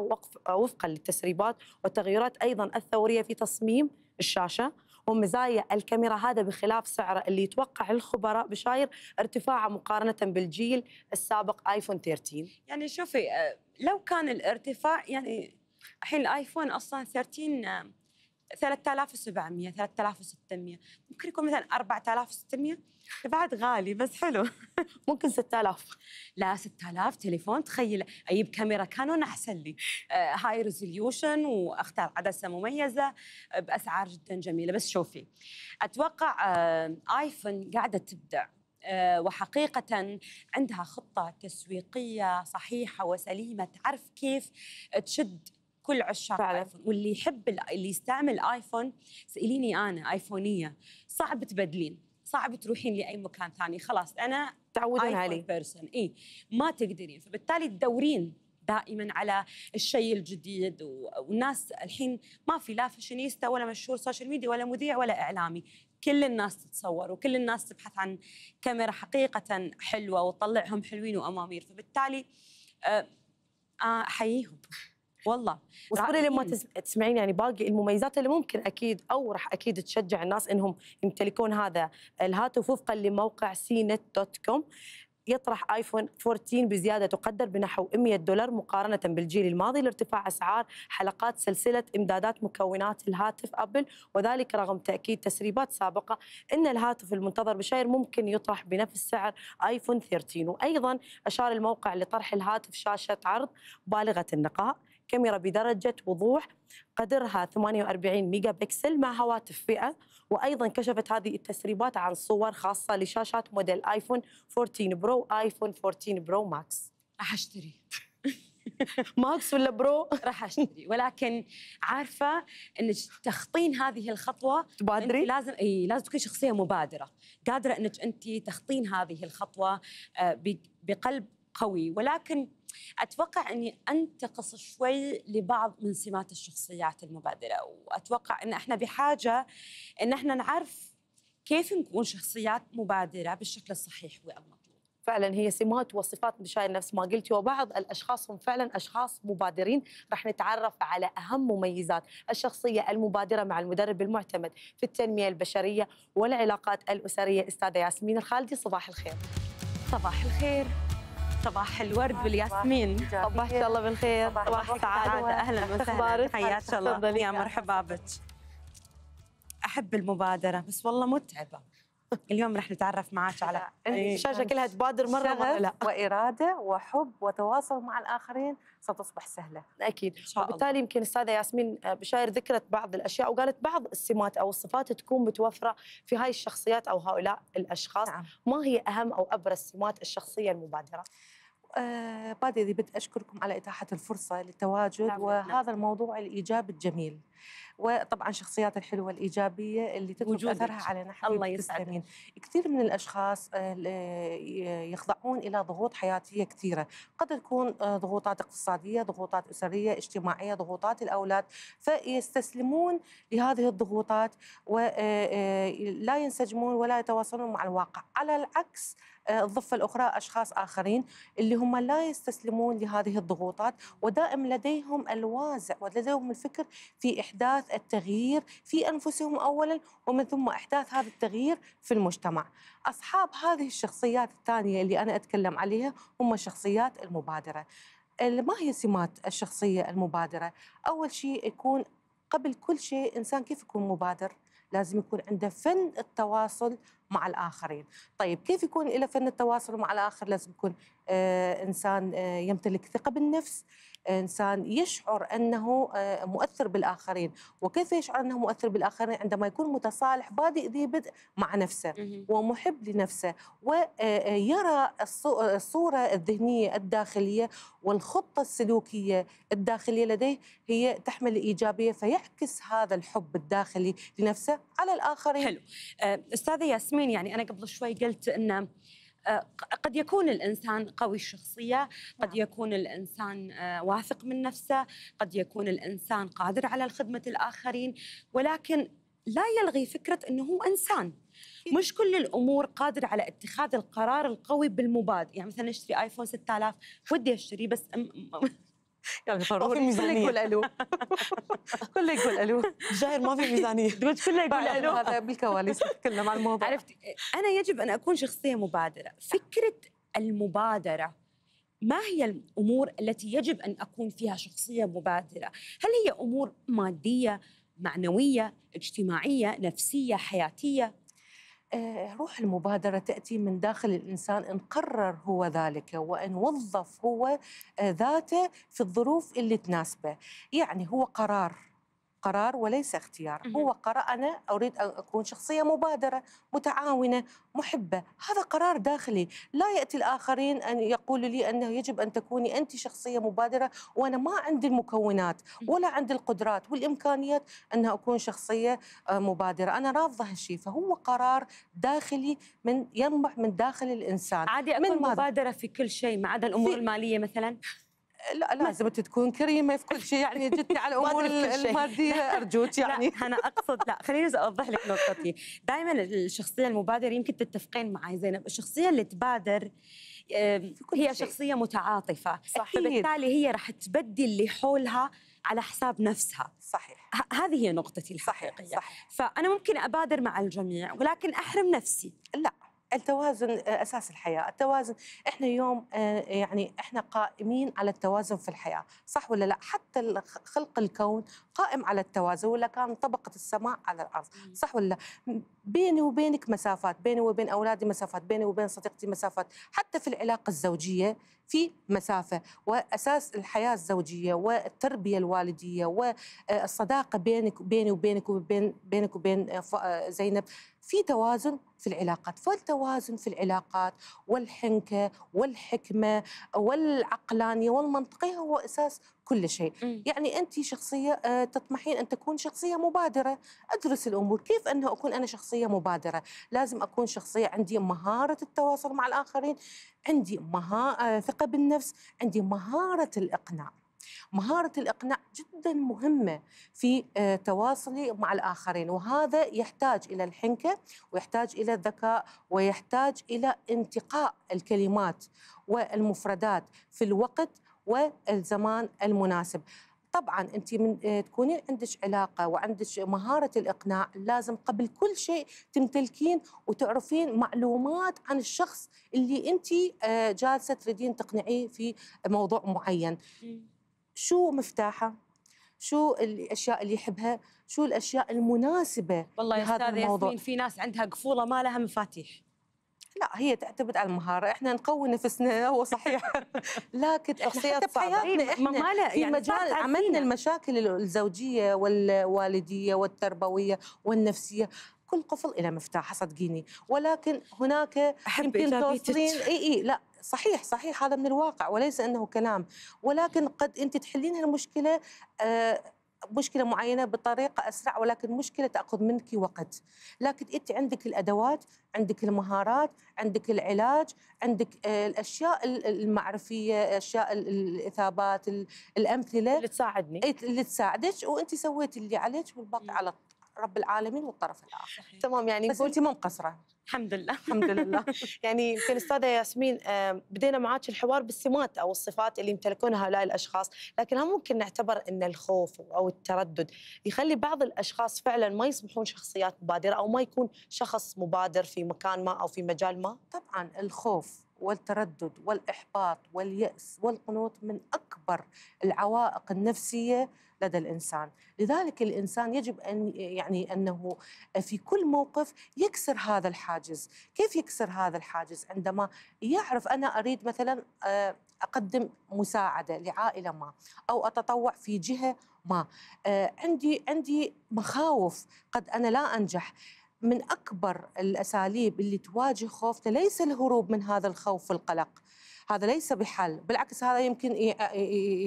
وفقا للتسريبات والتغيرات ايضا الثوريه في تصميم الشاشه ومزايا الكاميرا هذا بخلاف سعره اللي يتوقع الخبراء بشاير ارتفاعه مقارنه بالجيل السابق ايفون 13 يعني شوفي آه، لو كان الارتفاع يعني الحين الايفون اصلا 13 3700 3600 ممكن يكون مثلا 4600 بعد غالي بس حلو <laughs> ممكن 6000 لا 6000 تليفون تخيل اجيب كاميرا كانون احسن لي آه هاي ريزوليوشن واختار عدسه مميزه باسعار جدا جميله بس شوفي اتوقع آه ايفون قاعده تبدع آه، وحقيقة عندها خطة تسويقية صحيحة وسليمة تعرف كيف تشد كل عشاق الايفون واللي يحب اللي يستعمل ايفون ساليني انا ايفونيه صعب تبدلين صعب تروحين لاي مكان ثاني خلاص انا تعودين علي بيرسون اي ما تقدرين فبالتالي تدورين دائما على الشيء الجديد والناس الحين ما في لا فاشينيستا ولا مشهور سوشيال ميديا ولا مذيع ولا اعلامي كل الناس تتصور وكل الناس تبحث عن كاميرا حقيقه حلوه وتطلعهم حلوين وامامير فبالتالي آه، آه، احييهم والله واصبري لما تسمعين يعني باقي المميزات اللي ممكن اكيد او راح اكيد تشجع الناس انهم يمتلكون هذا الهاتف وفقا لموقع سينت دوت كوم يطرح ايفون 14 بزياده تقدر بنحو 100 دولار مقارنه بالجيل الماضي لارتفاع اسعار حلقات سلسله امدادات مكونات الهاتف ابل وذلك رغم تاكيد تسريبات سابقه ان الهاتف المنتظر بشير ممكن يطرح بنفس سعر ايفون 13 وايضا اشار الموقع لطرح الهاتف شاشه عرض بالغه النقاء كاميرا بدرجة وضوح قدرها 48 ميجا بكسل مع هواتف فئة وأيضا كشفت هذه التسريبات عن صور خاصة لشاشات موديل آيفون 14 برو آيفون 14 برو ماكس راح أشتري ماكس <laughs> ولا برو راح اشتري ولكن عارفه انك تخطين هذه الخطوه تبادري لازم اي لازم تكون شخصيه مبادره قادره انك انت تخطين هذه الخطوه آه، بقلب قوي ولكن اتوقع اني انتقص شوي لبعض من سمات الشخصيات المبادره واتوقع ان احنا بحاجه ان احنا نعرف كيف نكون شخصيات مبادره بالشكل الصحيح والمطلوب فعلا هي سمات وصفات بشاير نفس ما قلتي وبعض الاشخاص هم فعلا اشخاص مبادرين راح نتعرف على اهم مميزات الشخصيه المبادره مع المدرب المعتمد في التنميه البشريه والعلاقات الاسريه استاذه ياسمين الخالدي صباح الخير صباح الخير صباح الورد والياسمين صباح الله بالخير صباح السعادة أهلا وسهلا حياك الله يا مرحبا بك أحب المبادرة بس والله متعبة اليوم رح نتعرف معك على انت إيه، شاشه كلها تبادر مره مره لا واراده وحب وتواصل مع الاخرين ستصبح سهله اكيد إن شاء وبالتالي يمكن استاذه ياسمين آه، بشاير ذكرت بعض الاشياء وقالت بعض السمات او الصفات تكون متوفره في هاي الشخصيات او هؤلاء الاشخاص نعم. ما هي اهم او ابرز سمات الشخصيه المبادره آه، بادي بدي أشكركم على إتاحة الفرصة للتواجد نعم. وهذا نعم. الموضوع الإيجاب الجميل وطبعا شخصيات الحلوة الإيجابية اللي تترك أثرها على نحن الله يسعدك كثير من الأشخاص آه، يخضعون إلى ضغوط حياتية كثيرة قد تكون آه، ضغوطات اقتصادية ضغوطات أسرية اجتماعية ضغوطات الأولاد فيستسلمون لهذه الضغوطات ولا ينسجمون ولا يتواصلون مع الواقع على العكس الضفه الاخرى اشخاص اخرين اللي هم لا يستسلمون لهذه الضغوطات ودائم لديهم الوازع ولديهم الفكر في احداث التغيير في انفسهم اولا ومن ثم احداث هذا التغيير في المجتمع. اصحاب هذه الشخصيات الثانيه اللي انا اتكلم عليها هم شخصيات المبادره. ما هي سمات الشخصيه المبادره؟ اول شيء يكون قبل كل شيء انسان كيف يكون مبادر؟ لازم يكون عنده فن التواصل مع الآخرين طيب كيف يكون له فن التواصل مع الآخر لازم يكون آه، إنسان آه، يمتلك ثقة بالنفس انسان يشعر انه آه، مؤثر بالاخرين، وكيف يشعر انه مؤثر بالاخرين عندما يكون متصالح بادئ ذي بدء مع نفسه ومحب لنفسه ويرى آه، آه، الصوره الذهنيه الداخليه والخطه السلوكيه الداخليه لديه هي تحمل ايجابيه فيعكس هذا الحب الداخلي لنفسه على الاخرين. حلو. استاذه ياسمين يعني انا قبل شوي قلت انه آه، قد يكون الانسان قوي الشخصيه، قد نعم. يكون الانسان آه، واثق من نفسه، قد يكون الانسان قادر على خدمه الاخرين، ولكن لا يلغي فكره انه هو انسان. مش كل الامور قادر على اتخاذ القرار القوي بالمبادئ، يعني مثلا اشتري ايفون 6000 ودي اشتري بس يعني ضروري ما في ميزانيه كل الو كل يقول الو جاهر ما في ميزانيه دوج <laughs> كل يقول الو هذا بالكواليس <laughs> تكلم عن الموضوع عرفتي انا يجب ان اكون شخصيه مبادره فكره المبادره ما هي الامور التي يجب ان اكون فيها شخصيه مبادره هل هي امور ماديه معنويه اجتماعيه نفسيه حياتيه آه، روح المبادرة تأتي من داخل الإنسان إن قرر هو ذلك وإن وظف هو آه، ذاته في الظروف اللي تناسبه يعني هو قرار قرار وليس اختيار هو قرار أنا أريد أن أكون شخصية مبادرة متعاونة محبة هذا قرار داخلي لا يأتي الآخرين أن يقولوا لي أنه يجب أن تكوني أنت شخصية مبادرة وأنا ما عندي المكونات ولا عندي القدرات والإمكانيات أن أكون شخصية آه، مبادرة أنا رافضة هالشيء فهو قرار داخلي من ينبع من داخل الإنسان عادي أكون مبادرة في كل شيء ما عدا الأمور المالية مثلا لا لازم تكون كريمه في كل شيء يعني <laughs> جدتي على الامور الماديه ارجوك يعني لا انا اقصد لا خليني اوضح لك نقطتي دائما الشخصيه المبادره يمكن تتفقين معي زينب الشخصيه اللي تبادر هي شخصيه متعاطفه صحيح. فبالتالي هي راح تبدي اللي حولها على حساب نفسها صحيح هذه هي نقطتي الحقيقيه صحيح. صحيح. فانا ممكن ابادر مع الجميع ولكن احرم نفسي لا التوازن آه، اساس الحياه، التوازن احنا اليوم آه، يعني احنا قائمين على التوازن في الحياه، صح ولا لا؟ حتى خلق الكون قائم على التوازن ولا كان طبقه السماء على الارض، صح ولا لا؟ بيني وبينك مسافات، بيني وبين اولادي مسافات، بيني وبين صديقتي مسافات، حتى في العلاقه الزوجيه في مسافه، واساس الحياه الزوجيه والتربيه الوالديه والصداقه آه، بينك بيني وبينك وبين بينك وبين زينب في توازن في العلاقات فالتوازن في العلاقات والحنكة والحكمة والعقلانية والمنطقية هو أساس كل شيء م. يعني أنت شخصية آه، تطمحين أن تكون شخصية مبادرة أدرس الأمور كيف أنه أكون أنا شخصية مبادرة لازم أكون شخصية عندي مهارة التواصل مع الآخرين عندي مها... آه، ثقة بالنفس عندي مهارة الإقناع مهارة الإقناع جدا مهمة في آه، تواصلي مع الآخرين وهذا يحتاج إلى الحنكة ويحتاج إلى الذكاء ويحتاج إلى انتقاء الكلمات والمفردات في الوقت والزمان المناسب طبعا انت من آه، تكونين عندك علاقه وعندك مهاره الاقناع لازم قبل كل شيء تمتلكين وتعرفين معلومات عن الشخص اللي انت آه، جالسه تريدين تقنعيه في موضوع معين شو مفتاحه شو الاشياء اللي يحبها شو الاشياء المناسبه والله يا استاذ ياسمين في ناس عندها قفوله ما لها مفاتيح لا هي تعتمد على المهاره احنا نقوي نفسنا هو صحيح <laughs> لكن شخصيات حياتنا احنا ما في يعني مجال عملنا المشاكل الزوجيه والوالديه والتربويه والنفسيه كل قفل إلى مفتاح صدقيني ولكن هناك يمكن توصلين إي إي لا صحيح صحيح هذا من الواقع وليس أنه كلام ولكن قد أنت تحلين هالمشكلة آه، مشكله معينه بطريقه اسرع ولكن مشكله تاخذ منك وقت لكن انت عندك الادوات عندك المهارات عندك العلاج عندك آه، الاشياء المعرفيه اشياء الاثابات الامثله اللي تساعدني إيه، اللي تساعدك وانت سويت اللي عليك والباقي على رب العالمين والطرف الاخر تمام يعني بس انت مو مقصره الحمد لله الحمد <laughs> لله يعني يمكن استاذه ياسمين آه، بدينا معاك الحوار بالسمات او الصفات اللي يمتلكونها هؤلاء الاشخاص لكن هم ممكن نعتبر ان الخوف او التردد يخلي بعض الاشخاص فعلا ما يصبحون شخصيات مبادره او ما يكون شخص مبادر في مكان ما او في مجال ما طبعا الخوف والتردد والإحباط واليأس والقنوط من أكبر العوائق النفسية لدى الإنسان لذلك الإنسان يجب أن يعني أنه في كل موقف يكسر هذا الحاجز كيف يكسر هذا الحاجز عندما يعرف أنا أريد مثلا آه، أقدم مساعدة لعائلة ما أو أتطوع في جهة ما آه، عندي عندي مخاوف قد أنا لا أنجح من اكبر الاساليب اللي تواجه خوفنا ليس الهروب من هذا الخوف والقلق هذا ليس بحل بالعكس هذا يمكن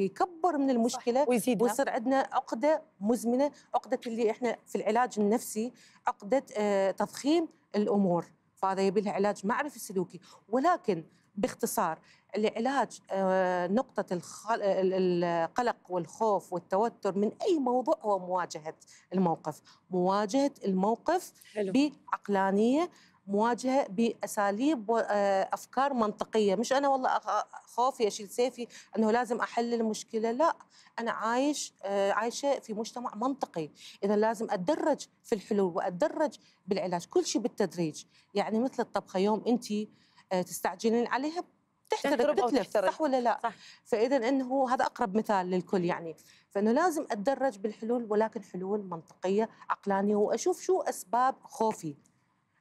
يكبر من المشكله ويزيدها ويصير عندنا عقده مزمنه عقده اللي احنا في العلاج النفسي عقده آه، تضخيم الامور فهذا يبي لها علاج معرفي سلوكي ولكن باختصار لعلاج آه، نقطة القلق والخوف والتوتر من أي موضوع هو مواجهة الموقف مواجهة الموقف حلو. بعقلانية مواجهه باساليب وافكار آه، منطقيه مش انا والله خوفي اشيل سيفي انه لازم احل المشكله لا انا عايش آه، عايشه في مجتمع منطقي اذا لازم اتدرج في الحلول واتدرج بالعلاج كل شيء بالتدريج يعني مثل الطبخه يوم انت تستعجلين عليها تحترق تتلف صح ولا لا صح. فاذا انه هذا اقرب مثال للكل يعني فانه لازم اتدرج بالحلول ولكن حلول منطقيه عقلانيه واشوف شو اسباب خوفي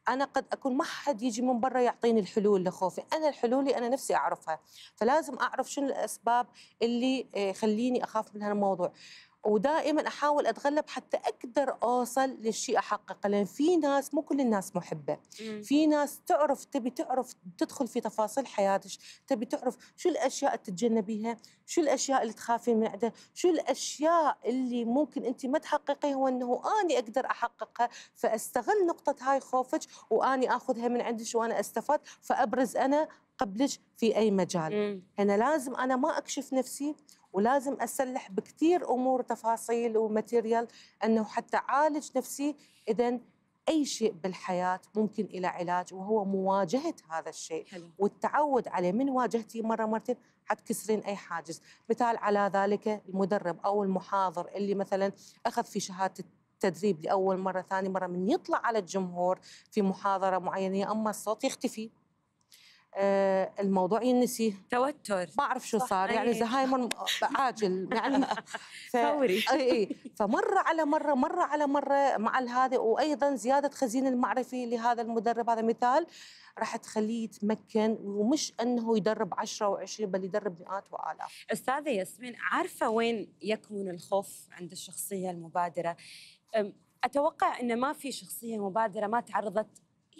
انا قد اكون ما حد يجي من برا يعطيني الحلول لخوفي انا الحلول انا نفسي اعرفها فلازم اعرف شنو الاسباب اللي آه، خليني اخاف من هالموضوع ودائما احاول اتغلب حتى اقدر اوصل للشيء احققه لان في ناس مو كل الناس محبه في ناس تعرف تبي تعرف تدخل في تفاصيل حياتك تبي تعرف شو الاشياء اللي تتجنبيها شو الاشياء اللي تخافين عندها شو الاشياء اللي ممكن انت ما تحققيها وانه اني اقدر احققها فاستغل نقطه هاي خوفك واني اخذها من عندك وانا استفاد فابرز انا قبلش في اي مجال مم. انا لازم انا ما اكشف نفسي ولازم اسلح بكثير امور تفاصيل وماتيريال انه حتى اعالج نفسي اذا اي شيء بالحياه ممكن الى علاج وهو مواجهه هذا الشيء حلو. والتعود عليه من واجهتي مره مرتين حتكسرين اي حاجز مثال على ذلك المدرب او المحاضر اللي مثلا اخذ في شهاده التدريب لاول مره ثاني مره من يطلع على الجمهور في محاضره معينه اما الصوت يختفي آه، الموضوع ينسي توتر ما اعرف شو صار أيه. يعني أيوة. زهايمر عاجل يعني <laughs> ف... فوري اي اي فمره على مره مره على مره مع هذا وايضا زياده خزين المعرفي لهذا المدرب هذا مثال راح تخليه يتمكن ومش انه يدرب 10 و20 بل يدرب مئات والاف. استاذه ياسمين عارفه وين يكمن الخوف عند الشخصيه المبادره؟ اتوقع ان ما في شخصيه مبادره ما تعرضت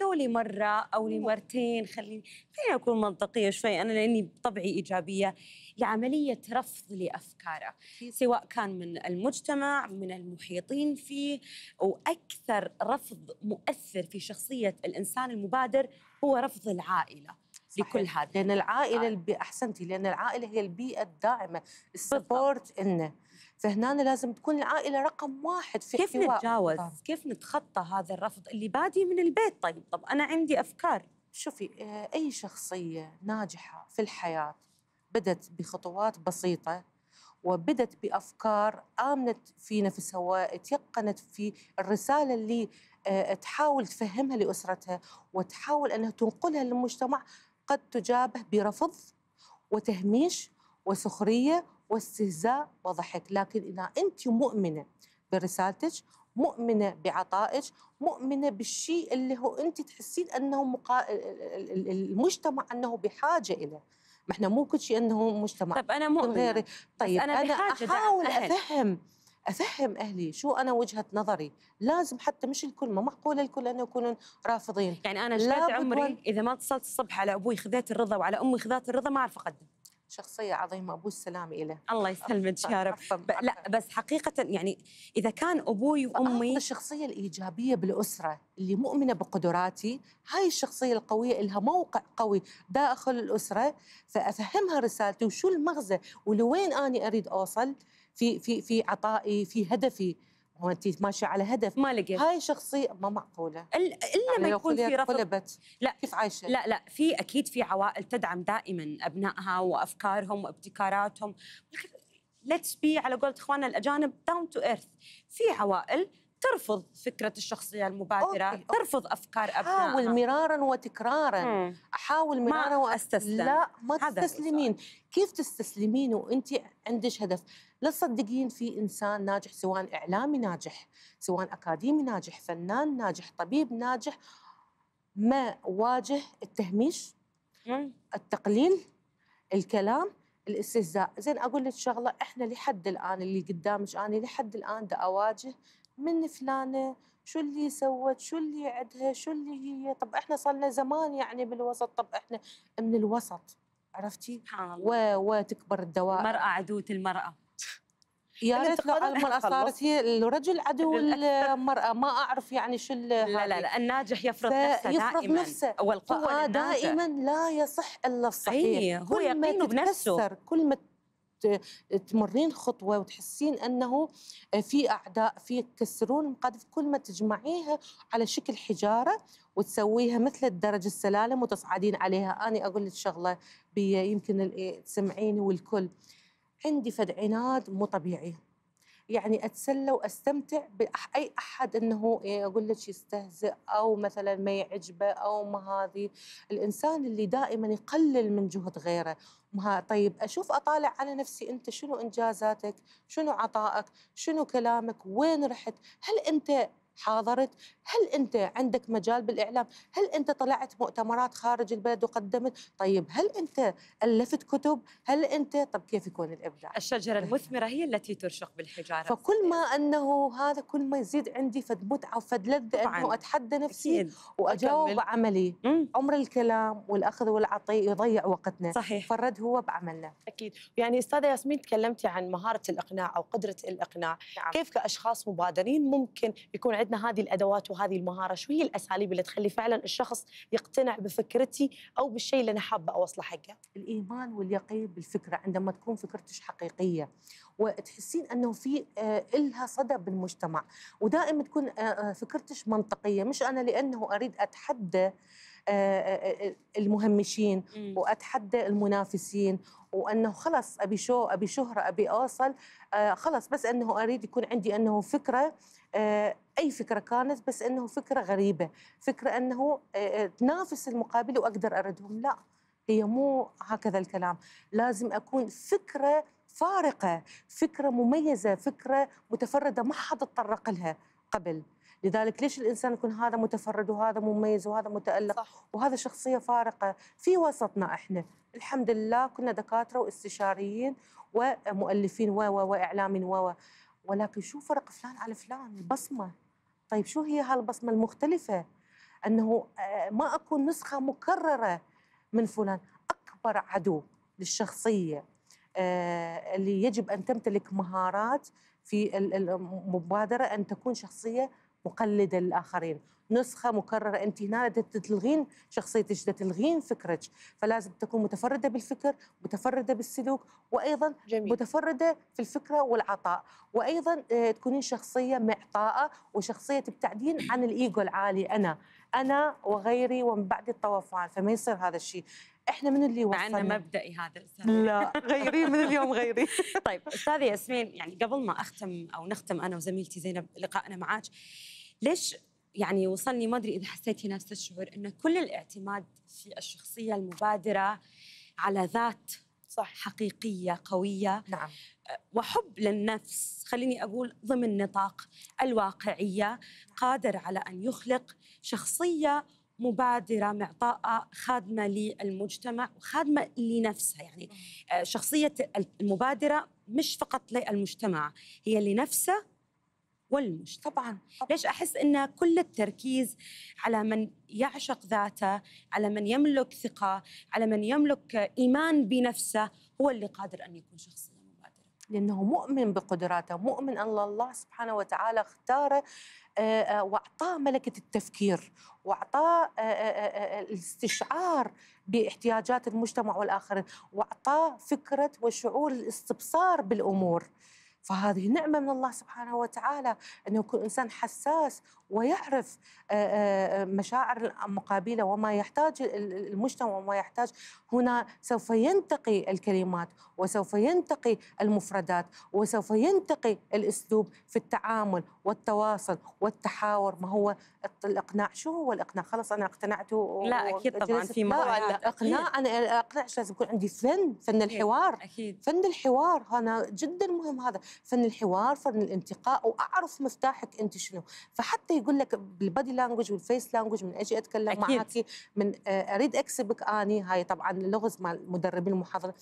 لو لمرة أو لمرتين خليني خليني أكون منطقية شوي أنا لأني بطبعي إيجابية لعملية رفض لأفكاره سواء كان من المجتمع من المحيطين فيه وأكثر رفض مؤثر في شخصية الإنسان المبادر هو رفض العائلة صحيح. لكل هذا لأن العائلة البي... أحسنتي لأن العائلة هي البيئة الداعمة السبورت إنه فهنا لازم تكون العائله رقم واحد في كيف حوار. نتجاوز؟ طبعا. كيف نتخطى هذا الرفض اللي بادي من البيت طيب؟ طب انا عندي افكار شوفي آه، اي شخصيه ناجحه في الحياه بدت بخطوات بسيطه وبدت بافكار امنت في نفسها وتيقنت في الرساله اللي آه، تحاول تفهمها لاسرتها وتحاول انها تنقلها للمجتمع قد تجابه برفض وتهميش وسخريه واستهزاء وضحك لكن إذا أنت مؤمنة برسالتك مؤمنة بعطائك مؤمنة بالشيء اللي هو أنت تحسين أنه مقا... المجتمع أنه بحاجة إليه ما احنا مو كل شيء انه مجتمع طيب انا مؤمنه غيري طيب انا, أنا احاول أهل. افهم افهم اهلي شو انا وجهه نظري لازم حتى مش الكل ما معقول الكل انه يكونون رافضين يعني انا شلت عمري اذا ما اتصلت الصبح على ابوي خذيت الرضا وعلى امي خذات الرضا ما اعرف اقدم شخصيه عظيمه أبو السلام إله الله يسلمك يا رب لا بس حقيقه يعني اذا كان ابوي وامي الشخصيه الايجابيه بالاسره اللي مؤمنه بقدراتي هاي الشخصيه القويه لها موقع قوي داخل الاسره فافهمها رسالتي وشو المغزى ولوين أنا اريد اوصل في في في عطائي في هدفي هو انت ماشيه على هدف ما لقيت هاي شخصيه ما معقوله الا يعني ما يكون في رفض قلبت لا كيف عايشه؟ لا لا في اكيد في عوائل تدعم دائما ابنائها وافكارهم وابتكاراتهم ليتس بي على قولة اخواننا الاجانب داون تو ايرث في عوائل ترفض فكرة الشخصية المبادرة أوكي. أوكي. ترفض أفكار أبنائها أحاول مرارا وتكرارا مم. أحاول مرارا ما وأستسلم لا ما تستسلمين كيف تستسلمين وأنت عندك هدف لا تصدقين في انسان ناجح سواء اعلامي ناجح سواء اكاديمي ناجح فنان ناجح طبيب ناجح ما واجه التهميش التقليل الكلام الاستهزاء زين اقول لك شغله احنا لحد الان اللي قدامك انا لحد الان دا اواجه من فلانه شو اللي سوت شو اللي عندها شو اللي هي طب احنا صلنا زمان يعني بالوسط طب احنا من الوسط عرفتي و وتكبر الدوائر المراه عدوة المراه يا ريت لو المرأة صارت هي الرجل عدو <laughs> المرأة ما أعرف يعني شو لا لا لا الناجح يفرض نفسه يفرض دائما نفسه والقوة دائما لا يصح إلا الصحيح إيه، هو يقينه بنفسه كل ما تمرين خطوة وتحسين أنه آه، في أعداء في يكسرون المقادف كل ما تجمعيها على شكل حجارة وتسويها مثل الدرج السلالم وتصعدين عليها أنا أقول لك شغلة يمكن إيه، تسمعيني والكل عندي فد عناد مو طبيعي يعني اتسلى واستمتع باي احد انه اقول لك يستهزئ او مثلا ما يعجبه او ما هذه الانسان اللي دائما يقلل من جهد غيره ما طيب اشوف اطالع على نفسي انت شنو انجازاتك شنو عطائك شنو كلامك وين رحت هل انت حاضرت هل أنت عندك مجال بالإعلام هل أنت طلعت مؤتمرات خارج البلد وقدمت طيب هل أنت ألفت كتب هل أنت طب كيف يكون الإبداع الشجرة المثمرة هي التي ترشق بالحجارة فكل ما أنه هذا كل ما يزيد عندي فد متعة وفد لذة أنه أتحدى نفسي أكيد. وأجاوب أكمل. عملي مم. عمر الكلام والأخذ والعطي يضيع وقتنا صحيح فرد هو بعملنا أكيد يعني أستاذة ياسمين تكلمتي عن مهارة الإقناع أو قدرة الإقناع نعم. كيف كأشخاص مبادرين ممكن يكون عندنا هذه الادوات وهذه المهاره شو هي الاساليب اللي تخلي فعلا الشخص يقتنع بفكرتي او بالشيء اللي انا حابه اوصله حقه الايمان واليقين بالفكره عندما تكون فكرتك حقيقيه وتحسين انه في آه، الها صدى بالمجتمع ودائما تكون آه، آه، فكرتك منطقيه مش انا لانه اريد اتحدى المهمشين واتحدى المنافسين وانه خلص ابي شو ابي شهره ابي اوصل خلص بس انه اريد يكون عندي انه فكره آه، اي فكره كانت بس انه فكره غريبه فكره انه آه، آه، تنافس المقابل واقدر اردهم لا هي مو هكذا الكلام لازم اكون فكره فارقه فكره مميزه فكره متفرده ما حد تطرق لها قبل لذلك ليش الانسان يكون هذا متفرد وهذا مميز وهذا متالق صح. وهذا شخصيه فارقه في وسطنا احنا الحمد لله كنا دكاتره واستشاريين ومؤلفين و و واعلامين و ولكن شو فرق فلان على فلان البصمه طيب شو هي هالبصمه المختلفه انه آه، ما اكون نسخه مكرره من فلان اكبر عدو للشخصيه آه، اللي يجب ان تمتلك مهارات في المبادره ان تكون شخصيه مقلده للاخرين نسخه مكرره انت هنا تلغين شخصيتك تلغين فكرك فلازم تكون متفرده بالفكر متفرده بالسلوك وايضا جميل. متفرده في الفكره والعطاء وايضا آه، تكونين شخصيه معطاءه وشخصيه تبتعدين عن الايجو العالي انا انا وغيري ومن بعد الطوفان فما يصير هذا الشيء احنا من اللي وصلنا معنا مبدئي هذا السنة. لا غيري من اليوم غيري <laughs> طيب استاذه ياسمين يعني قبل ما اختم او نختم انا وزميلتي زينب لقائنا معك ليش يعني وصلني ما ادري اذا حسيتي نفس الشعور انه كل الاعتماد في الشخصيه المبادره على ذات صح حقيقيه قويه نعم أه، وحب للنفس خليني اقول ضمن نطاق الواقعيه قادر على ان يخلق شخصيه مبادره معطاءه خادمه للمجتمع وخادمه لنفسها يعني أه، شخصيه المبادره مش فقط للمجتمع هي لنفسه والمش طبعا ليش أحس أن كل التركيز على من يعشق ذاته على من يملك ثقة على من يملك إيمان بنفسه هو اللي قادر أن يكون شخص مبادرة لأنه مؤمن بقدراته مؤمن أن الله سبحانه وتعالى اختاره آه، آه، واعطاه ملكه التفكير واعطاه آه، الاستشعار باحتياجات المجتمع والاخرين واعطاه فكره وشعور الاستبصار بالامور فهذه نعمه من الله سبحانه وتعالى انه يكون انسان حساس ويعرف مشاعر المقابله وما يحتاج المجتمع وما يحتاج هنا سوف ينتقي الكلمات وسوف ينتقي المفردات وسوف ينتقي الاسلوب في التعامل والتواصل والتحاور ما هو الاقناع شو هو الاقناع خلاص انا اقتنعت لا اكيد طبعا في موضوع لا اقناع انا اقنعش لازم يكون عندي فن فن الحوار أكيد. فن الحوار انا جدا مهم هذا فن الحوار فن الانتقاء واعرف مفتاحك انت شنو فحتى يقول لك بالبادي لانجوج والفيس لانجوج من اجي اتكلم أكيد. معك من آه، اريد اكسبك اني هاي طبعا لغز مال مدربين المحاضره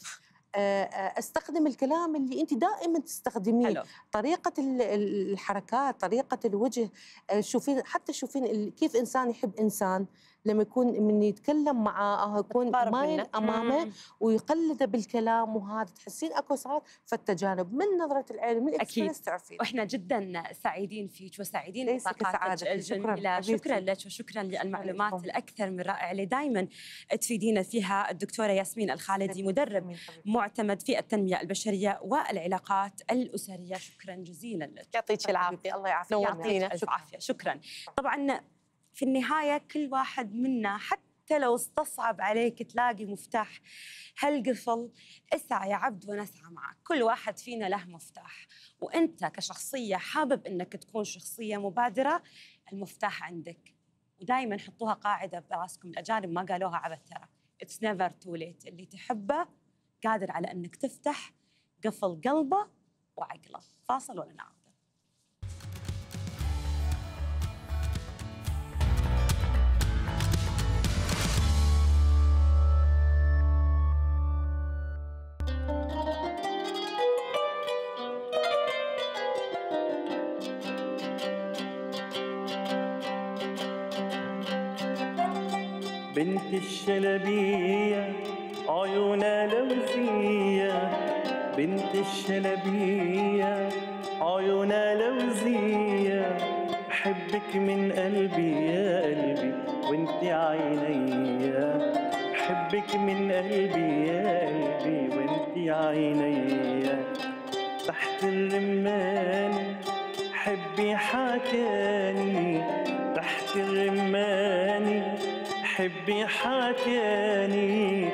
آه، آه، استخدم الكلام اللي انت دائما تستخدميه طريقه الحركات طريقه الوجه آه، شوفين حتى شوفين كيف انسان يحب انسان لما يكون من يتكلم معاه او آه، يكون مايل امامه ويقلده بالكلام وهذا تحسين اكو ساعات فالتجانب من نظره العين من اكيد تعرفين واحنا جدا سعيدين فيك وسعيدين بطاقاتك شكرا لك شكرا لك وشكرا للمعلومات أبيتكم. الاكثر من رائعه اللي دائما تفيدينا فيها الدكتوره ياسمين الخالدي مدرب معتمد في التنميه البشريه والعلاقات الاسريه شكرا جزيلا لك يعطيك العافيه الله يعافيك يعطينا العافيه شكرا طبعا في النهاية كل واحد منا حتى لو استصعب عليك تلاقي مفتاح هالقفل اسعى يا عبد ونسعى معك كل واحد فينا له مفتاح وانت كشخصية حابب انك تكون شخصية مبادرة المفتاح عندك ودائما حطوها قاعدة براسكم الأجانب ما قالوها عبث ترى اتس نيفر تو ليت اللي تحبه قادر على انك تفتح قفل قلبه وعقله فاصل ولا نعم الشلبية عيونا لوزية بنت الشلبية عيونا لوزية حبك من قلبي يا قلبي وانت عيني حبك من قلبي يا قلبي وانت عيني تحت الرمان حبي حكاني تحت الرمان حبي حكاني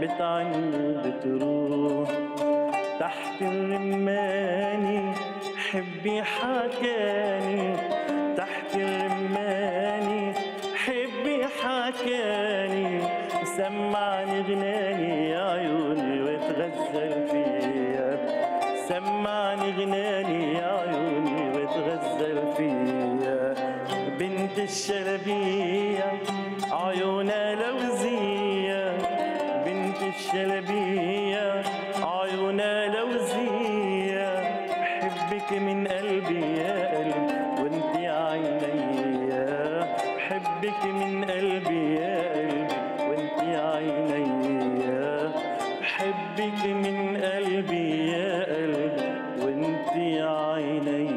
بتعند تروح تحت الرماني حبي حكاني تحت الرماني حبي حكاني سمعني غناني يا عيوني واتغزل فيا سمعني غناني يا عيوني واتغزل فيا بنت الشلبية عيونها الشلبية عيونا لوزية بحبك من قلبي يا قلبي وانتي عيني بحبك من قلبي يا قلبي وانتي عيني بحبك من قلبي يا قلبي وانتي عيني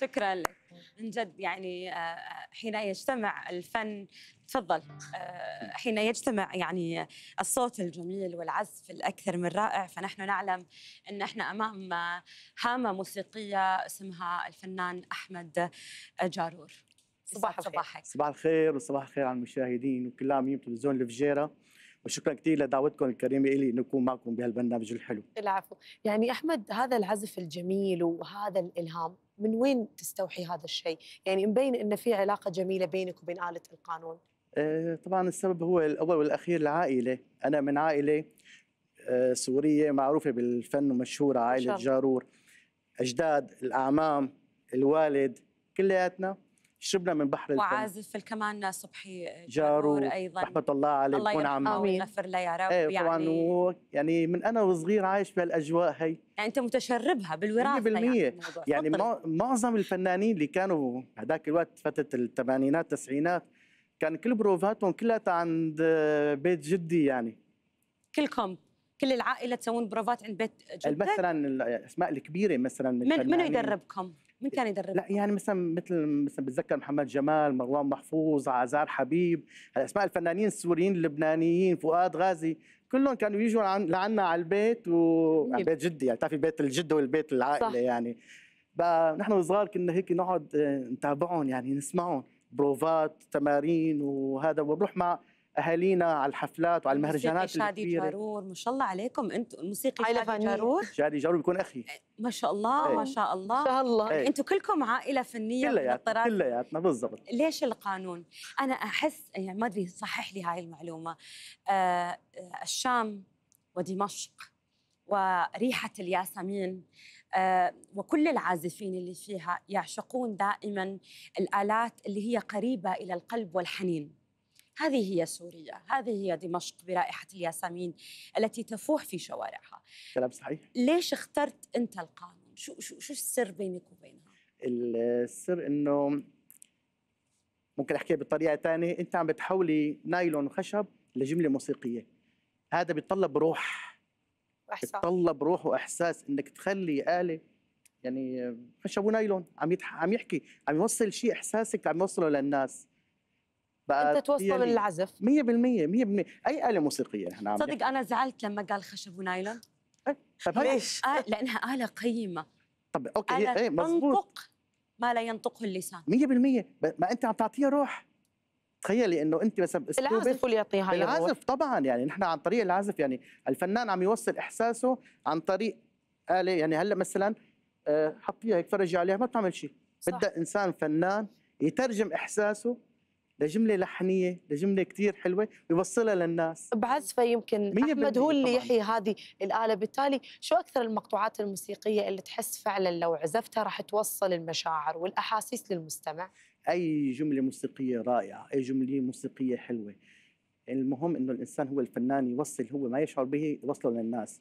شكرا لك عن جد يعني آه، حين يجتمع الفن تفضل آه، حين يجتمع يعني الصوت الجميل والعزف الاكثر من رائع فنحن نعلم ان احنا امام هامه موسيقيه اسمها الفنان احمد جارور صباح صباحك صباح الخير وصباح الخير على المشاهدين وكل عام بزون الفجيره وشكرا كثير لدعوتكم الكريمه الي نكون معكم بهالبرنامج الحلو العفو يعني احمد هذا العزف الجميل وهذا الالهام من وين تستوحي هذا الشيء؟ يعني مبين ان في علاقه جميله بينك وبين اله القانون. أه، طبعا السبب هو الاول والاخير العائله، انا من عائله أه، سوريه معروفه بالفن ومشهوره عائله جارور اجداد الاعمام الوالد كلياتنا شربنا من بحر الفن وعازف الكمان صبحي آه، جارو ايضا رحمه الله عليه الله يرحمه ويغفر له يا رب ايه يعني طبعا يعني يعني من انا وصغير عايش بهالاجواء هي يعني انت متشربها بالوراثه 100% يعني, يعني معظم الفنانين اللي كانوا هذاك الوقت فتره الثمانينات التسعينات كان كل بروفاتهم كلها عند آه، بيت جدي يعني كلكم كل العائله تسوون بروفات عند بيت جدك مثلا الاسماء الكبيره مثلا من منو يدربكم من كان يدرب؟ لا يعني مثلا مثل مثلا بتذكر محمد جمال، مروان محفوظ، عازار حبيب، اسماء الفنانين السوريين اللبنانيين، فؤاد غازي، كلهم كانوا يجوا لعنا على البيت على بيت جدي يعني بتعرفي بيت الجده والبيت العائله صح. يعني فنحن نحن وصغار كنا هيك نقعد آه، نتابعهم يعني نسمعهم بروفات تمارين وهذا وبروح مع اهالينا على الحفلات وعلى المهرجانات شادي الكبيرة. جارور ما شاء الله عليكم انتم الموسيقي شادي جارور شادي جارور بيكون اخي ما شاء الله ايه. ما شاء الله ما شاء الله ايه. انتم كلكم عائله فنيه كلياتنا كلياتنا بالضبط ليش القانون انا احس يعني ما ادري صحح لي هاي المعلومه آه الشام ودمشق وريحه الياسمين وكل العازفين اللي فيها يعشقون دائما الالات اللي هي قريبه الى القلب والحنين هذه هي سوريا هذه هي دمشق برائحة الياسمين التي تفوح في شوارعها كلام صحيح ليش اخترت أنت القانون؟ شو, شو, شو السر بينك وبينها؟ السر أنه ممكن أحكيها بطريقة ثانية أنت عم بتحولي نايلون وخشب لجملة موسيقية هذا بيتطلب روح وإحساس بيتطلب روح وإحساس أنك تخلي آلة يعني خشب ونايلون عم عم يحكي عم يوصل شيء احساسك عم يوصله للناس بقى انت توصل للعزف 100% 100% اي اله موسيقيه احنا عم صدق انا زعلت لما قال خشب ونايلون إيه، طيب ليش؟ آه لانها اله قيمه طب اوكي آلة هي إيه، مزبوط ما لا ينطقه اللسان 100% ما انت عم تعطيها روح تخيلي انه انت مثلا العازف اللي يعطيها العازف طبعا يعني نحن عن طريق العازف يعني الفنان عم يوصل احساسه عن طريق اله يعني هلا مثلا آه، حطيها هيك فرجي عليها ما بتعمل شيء بدها انسان فنان يترجم احساسه لجمله لحنيه لجمله كثير حلوه بيوصلها للناس بعزفه يمكن احمد هو اللي يحيي هذه الاله بالتالي شو اكثر المقطوعات الموسيقيه اللي تحس فعلا لو عزفتها راح توصل المشاعر والاحاسيس للمستمع اي جمله موسيقيه رائعه اي جمله موسيقيه حلوه المهم انه الانسان هو الفنان يوصل هو ما يشعر به يوصله للناس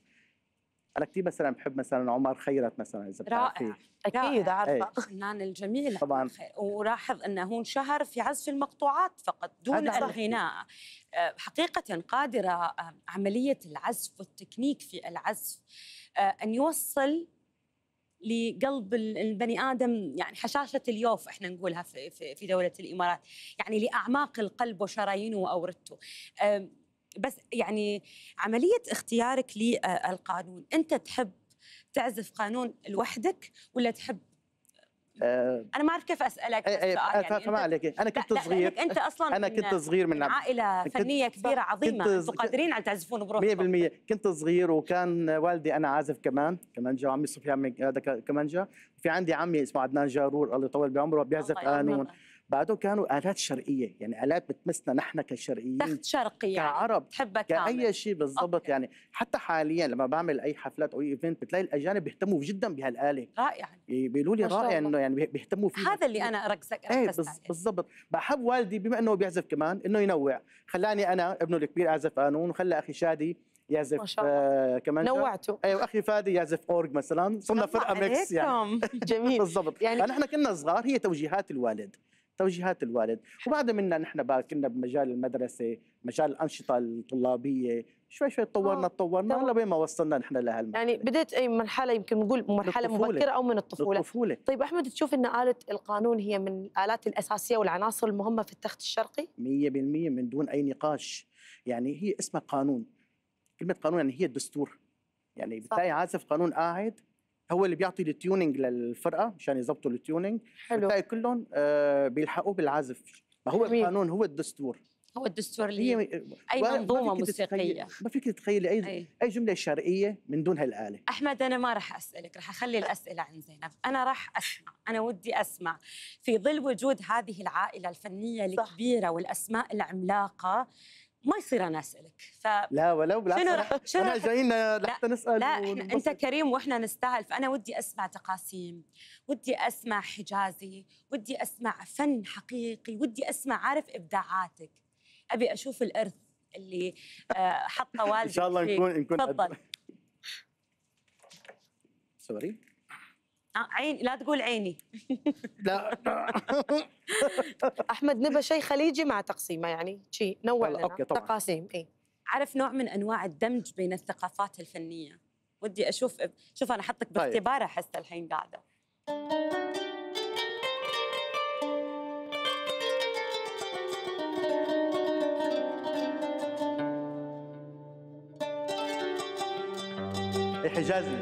انا كثير مثلا بحب مثلا عمر خيرت مثلا اذا رائع اكيد عارفه الفنان إيه. الجميل طبعا ولاحظ انه هو انشهر في عزف المقطوعات فقط دون الغناء آه، حقيقه قادره آه، عمليه العزف والتكنيك في العزف آه، ان يوصل لقلب البني ادم يعني حشاشه اليوف احنا نقولها في في دوله الامارات يعني لاعماق القلب وشرايينه واوردته بس يعني عمليه اختيارك للقانون انت تحب تعزف قانون لوحدك ولا تحب آه، انا ما اعرف كيف اسالك أي أي يعني أنت عليك انا كنت لا صغير لا انت اصلا انا كنت صغير من, من عائله فنيه كبيره عظيمه قادرين على تعزفون بروحكم 100% كنت صغير وكان والدي انا عازف كمان كمانجا عمي صفيان هذا كمانجة في عندي عمي اسمه عدنان جارور الله يطول بعمره بيعزف قانون بعده كانوا الات شرقيه يعني الات بتمسنا نحن كشرقيين تخت شرقي يعني كعرب يعني. كاي شيء بالضبط يعني حتى حاليا لما بعمل اي حفلات او ايفنت بتلاقي الاجانب بيهتموا جدا بهالاله رائع بيقولوا لي رائع انه يعني بيهتموا فيها هذا اللي انا ركزك ايه بالضبط بحب والدي بما انه بيعزف كمان انه ينوع خلاني انا ابنه الكبير اعزف قانون وخلى اخي شادي يعزف آه كمان نوعته ايوه اخي فادي يعزف اورج مثلا صرنا فرقه ميكس يعني <laughs> جميل بالضبط يعني فنحن كنا صغار هي توجيهات الوالد توجيهات الوالد وبعد منا نحن بقى كنا بمجال المدرسه مجال الانشطه الطلابيه شوي شوي تطورنا آه. تطورنا لبين ما وصلنا نحن لهالمرحله يعني بدات اي مرحله يمكن نقول مرحله مبكره او من الطفوله الطفوله طيب احمد تشوف ان اله القانون هي من الالات الاساسيه والعناصر المهمه في التخت الشرقي 100% من دون اي نقاش يعني هي اسمها قانون كلمه قانون يعني هي الدستور يعني بتلاقي عازف قانون قاعد هو اللي بيعطي التيوننج للفرقه مشان يظبطوا التيوننج حلو بتلاقي كلهم آه، بيلحقوا بالعزف ما هو القانون هو الدستور هو الدستور اللي هي اي منظومه موسيقيه ما فيك تتخيلي اي اي, أي جمله شرقيه من دون هالاله احمد انا ما راح اسالك راح اخلي الاسئله عن زينب انا راح اسمع انا ودي اسمع في ظل وجود هذه العائله الفنيه الكبيره والاسماء العملاقه ما يصير انا اسالك ف لا ولو بالعكس شنو رح شنو احنا جايين لحتى نسال لا احنا انت كريم واحنا نستاهل فانا ودي اسمع تقاسيم ودي اسمع حجازي ودي اسمع فن حقيقي ودي اسمع عارف ابداعاتك ابي اشوف الارث اللي آه، حطه والدك <laughs> ان شاء الله نكون نكون تفضل سوري عين لا تقول عيني لا <laughs> احمد نبى شيء خليجي مع تقسيمه يعني شيء نوع لنا أوكي طبعًا. تقاسيم اي عرف نوع من انواع الدمج بين الثقافات الفنيه ودي اشوف شوف انا احطك طيب. باختبار احس الحين قاعده حجازي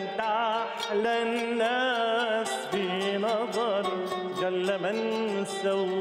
من على الناس في نظر جل من سوى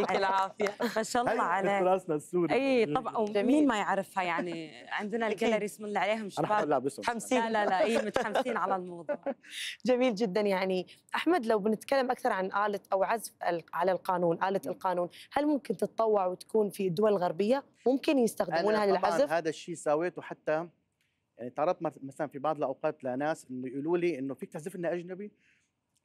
يعطيك العافيه ما شاء الله عليك راسنا السوري اي طبعا مين ما يعرفها يعني عندنا الجاليريز من اللي عليهم شباب متحمسين لا لا لا اي متحمسين على الموضوع <laughs> جميل جدا يعني احمد لو بنتكلم اكثر عن اله او عزف على القانون اله القانون هل ممكن تتطوع وتكون في الدول الغربيه ممكن يستخدمونها للعزف هذا الشيء سويته حتى يعني تعرضت مثلا في بعض الاوقات لناس انه يقولوا لي انه فيك تعزف لنا اجنبي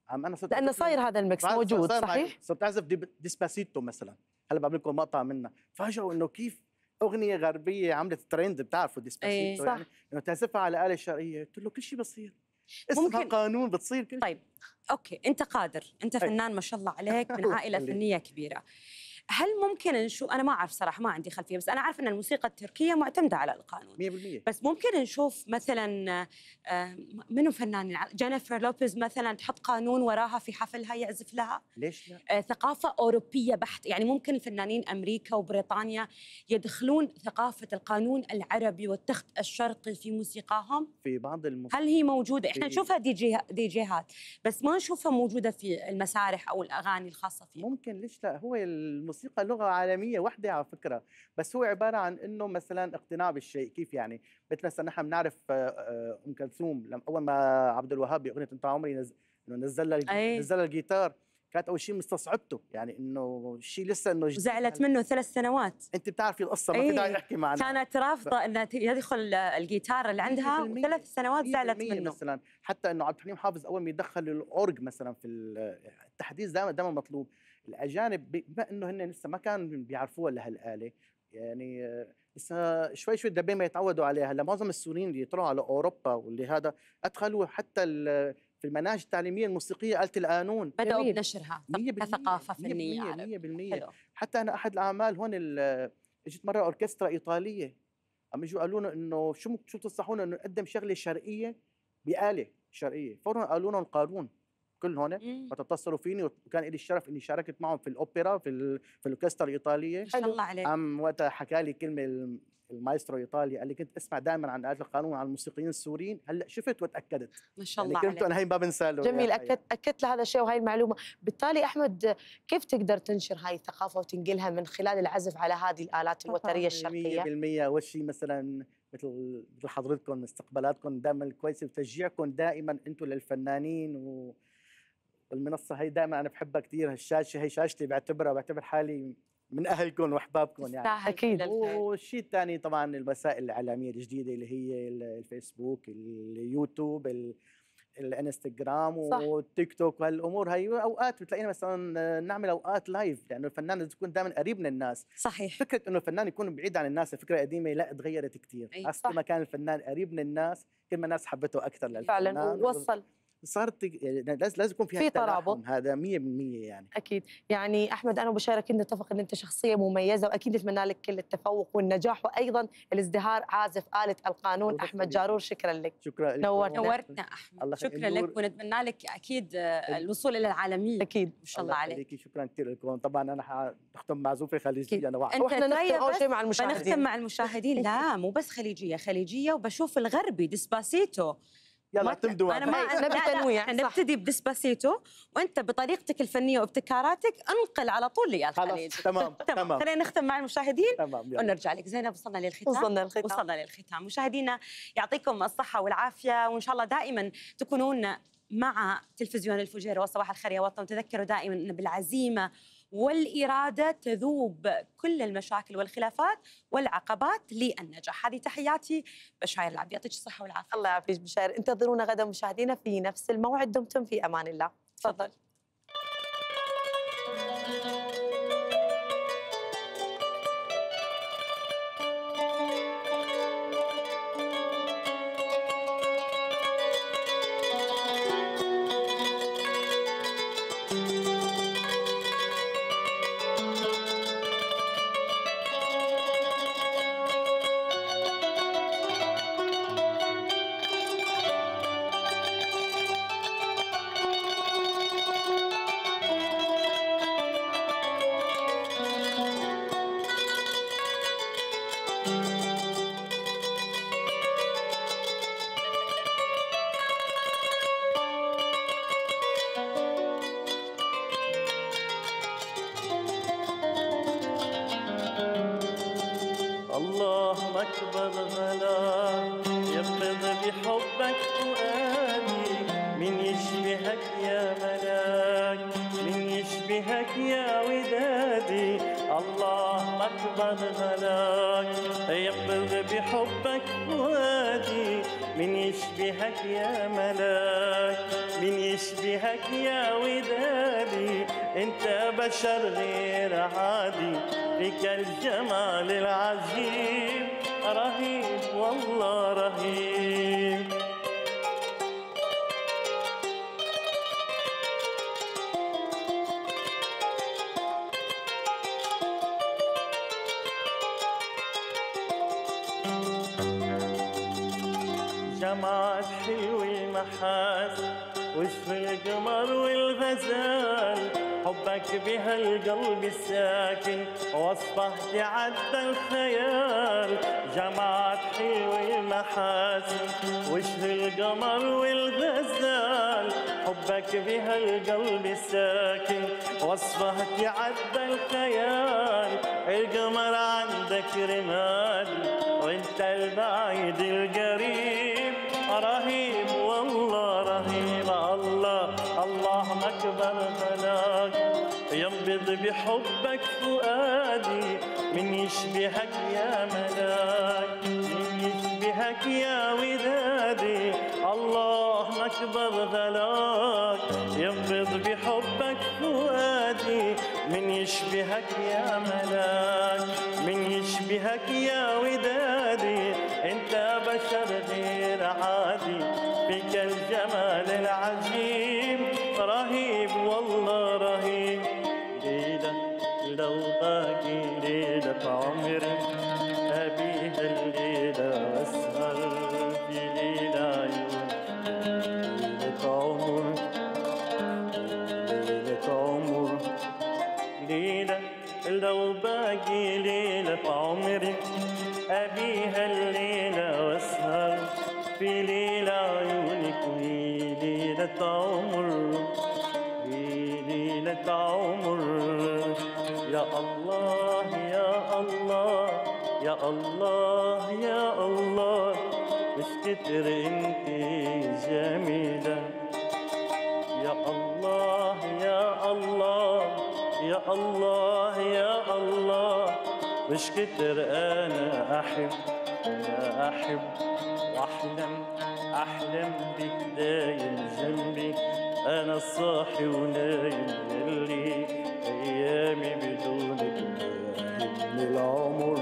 عم انا صرت لانه صاير هذا المكس موجود صحيح؟ صرت اعزف ديسباسيتو مثلا هلا بعمل لكم مقطع منها تفاجئوا انه كيف اغنيه غربيه عملت ترند بتعرفوا ديسباسيتو ايه يعني انه تعزفها على اله شرقيه قلت له كل شيء بصير اسمها قانون بتصير كل طيب اوكي انت قادر انت إيه. فنان ما شاء الله عليك <laughs> من عائله فنيه كبيره هل ممكن نشوف انا ما اعرف صراحه ما عندي خلفيه بس انا اعرف ان الموسيقى التركيه معتمده على القانون 100% بس ممكن نشوف مثلا آه، منو فنان جينيفر لوبيز مثلا تحط قانون وراها في حفلها يعزف لها ليش لا آه، ثقافه اوروبيه بحت يعني ممكن فنانين امريكا وبريطانيا يدخلون ثقافه القانون العربي والتخت الشرقي في موسيقاهم في بعض الموسيقى هل هي موجوده احنا نشوفها دي جي دي جيهات بس ما نشوفها موجوده في المسارح او الاغاني الخاصه فيها ممكن ليش لا هو الموسيقى الموسيقى لغه عالميه وحده على فكره بس هو عباره عن انه مثلا اقتناع بالشيء كيف يعني مثل مثلا نحن بنعرف آه، آه، ام كلثوم لما اول ما عبد الوهاب باغنيه انت عمري نزل لها نزل لها نزل الجيتار كانت اول شيء مستصعبته يعني انه شيء لسه انه زعلت منه ثلاث سنوات انت بتعرفي القصه ما في داعي احكي معنا كانت رافضه انها يدخل الجيتار اللي عندها ثلاث سنوات زعلت منه مثلا حتى انه عبد الحليم حافظ اول ما يدخل الاورج مثلا في التحديث دائما دائما مطلوب الاجانب بما انه هن لسه ما كانوا بيعرفوها لهالاله يعني لسه شوي شوي دبي ما يتعودوا عليها هلا معظم السوريين اللي طلعوا على اوروبا واللي هذا ادخلوا حتى في المناهج التعليميه الموسيقيه آلة القانون بدأوا بنشرها كثقافه فنيه 100% 100% حتى انا احد الاعمال هون اجت مره اوركسترا ايطاليه عم يجوا قالوا لنا انه شو شو تنصحونا انه نقدم شغله شرقيه باله شرقيه فورا قالوا لهم القانون كل هون إيه. فتتصلوا فيني وكان لي الشرف اني شاركت معهم في الاوبرا في ال... في الاوركسترا الايطاليه ان شاء الله عليك ام وقتها حكى لي كلمه المايسترو الايطالي قال لي كنت اسمع دائما عن اله القانون عن الموسيقيين السوريين هلا شفت وتاكدت ما شاء يعني الله كلمته انا هي ما بنسى له جميل يعني اكدت اكدت لهذا الشيء وهي المعلومه بالتالي احمد كيف تقدر تنشر هاي الثقافه وتنقلها من خلال العزف على هذه الالات الوتريه الشرقيه 100% اول شيء مثلا مثل مثل حضرتكم استقبالاتكم دائما كويسه وتشجيعكم دائما انتم للفنانين و المنصة هي دائما انا بحبها كثير هالشاشه هي شاشتي بعتبرها بعتبر حالي من اهلكم واحبابكم يعني اكيد والشيء الثاني طبعا الوسائل الاعلاميه الجديده اللي هي الفيسبوك اليوتيوب الانستغرام والتيك توك وهالامور هي اوقات بتلاقينا مثلا نعمل اوقات لايف لانه الفنان لازم يكون دائما قريب من الناس صحيح فكره انه الفنان يكون بعيد عن الناس الفكره القديمه لا تغيرت كثير اصلا ما كان الفنان قريب من الناس كل ما الناس حبته اكثر للفنان فعلا ووصل صارت يعني لازم يكون فيها في ترابط هذا 100% يعني اكيد يعني احمد انا وبشارك نتفق ان انت شخصيه مميزه واكيد نتمنى لك كل التفوق والنجاح وايضا الازدهار عازف اله القانون احمد جارور شكرا لك شكرا لك نورتنا نورتنا احمد الله شكرا لك ونتمنى لك اكيد الوصول الى العالميه اكيد ما شاء الله, الله عليك شكرا كثير لكم طبعا انا حختم معزوفه خليجيه انا واحد احنا نختم شيء مع المشاهدين بنختم مع المشاهدين لا مو بس خليجيه خليجيه وبشوف الغربي ديسباسيتو يلا اعتمدوا انا ما نبي تنويع نبتدي بديسباسيتو وانت بطريقتك الفنيه وابتكاراتك انقل على طول لي خليل <laughs> تمام تمام خلينا نختم مع المشاهدين تمام ونرجع لك زينب وصلنا للختام وصلنا للختام وصلنا للختام مشاهدينا يعطيكم الصحه والعافيه وان شاء الله دائما تكونون مع تلفزيون الفجيرة وصباح الخير يا وطن تذكروا دائما بالعزيمة والاراده تذوب كل المشاكل والخلافات والعقبات للنجاح، هذه تحياتي بشاير العبد يعطيك الصحه والعافيه. الله يعافيك بشاير، انتظرونا غدا مشاهدينا في نفس الموعد دمتم في امان الله. تفضل. هلاك من يشبهك يا ودادي الله أكبر ملاك يقبض بحبك فؤادي من يشبهك يا ملاك من يشبهك يا ودادي انت بشر غير عادي بك الجمال العجيب رهيب والله رهيب النحاس وشف القمر والغزال حبك بهالقلب الساكن واصبحت عدى الخيال جمعت حلو المحاسن وشف القمر والغزال حبك بهالقلب الساكن واصبحت عدى الخيال القمر عندك رمال وانت البعيد القلب بحبك فؤادي من يشبهك يا ملاك من يشبهك يا ودادي الله أكبر غلاك ينبض بحبك فؤادي من يشبهك يا ملاك من يشبهك يا ودادي انت بشر غير عادي بك الجمال العجيب يا الله يا الله مش كتر انت جميلة يا الله يا الله يا الله يا الله مش كتر انا احب انا احب واحلم احلم بك دايم جنبي انا صاحي ونايم اللي ايامي بدون العمر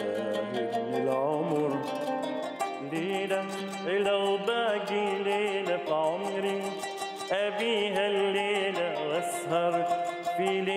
يا العمر ليلة لو باجي ليلة في عمري أبيها الليلة وأسهر في ليلة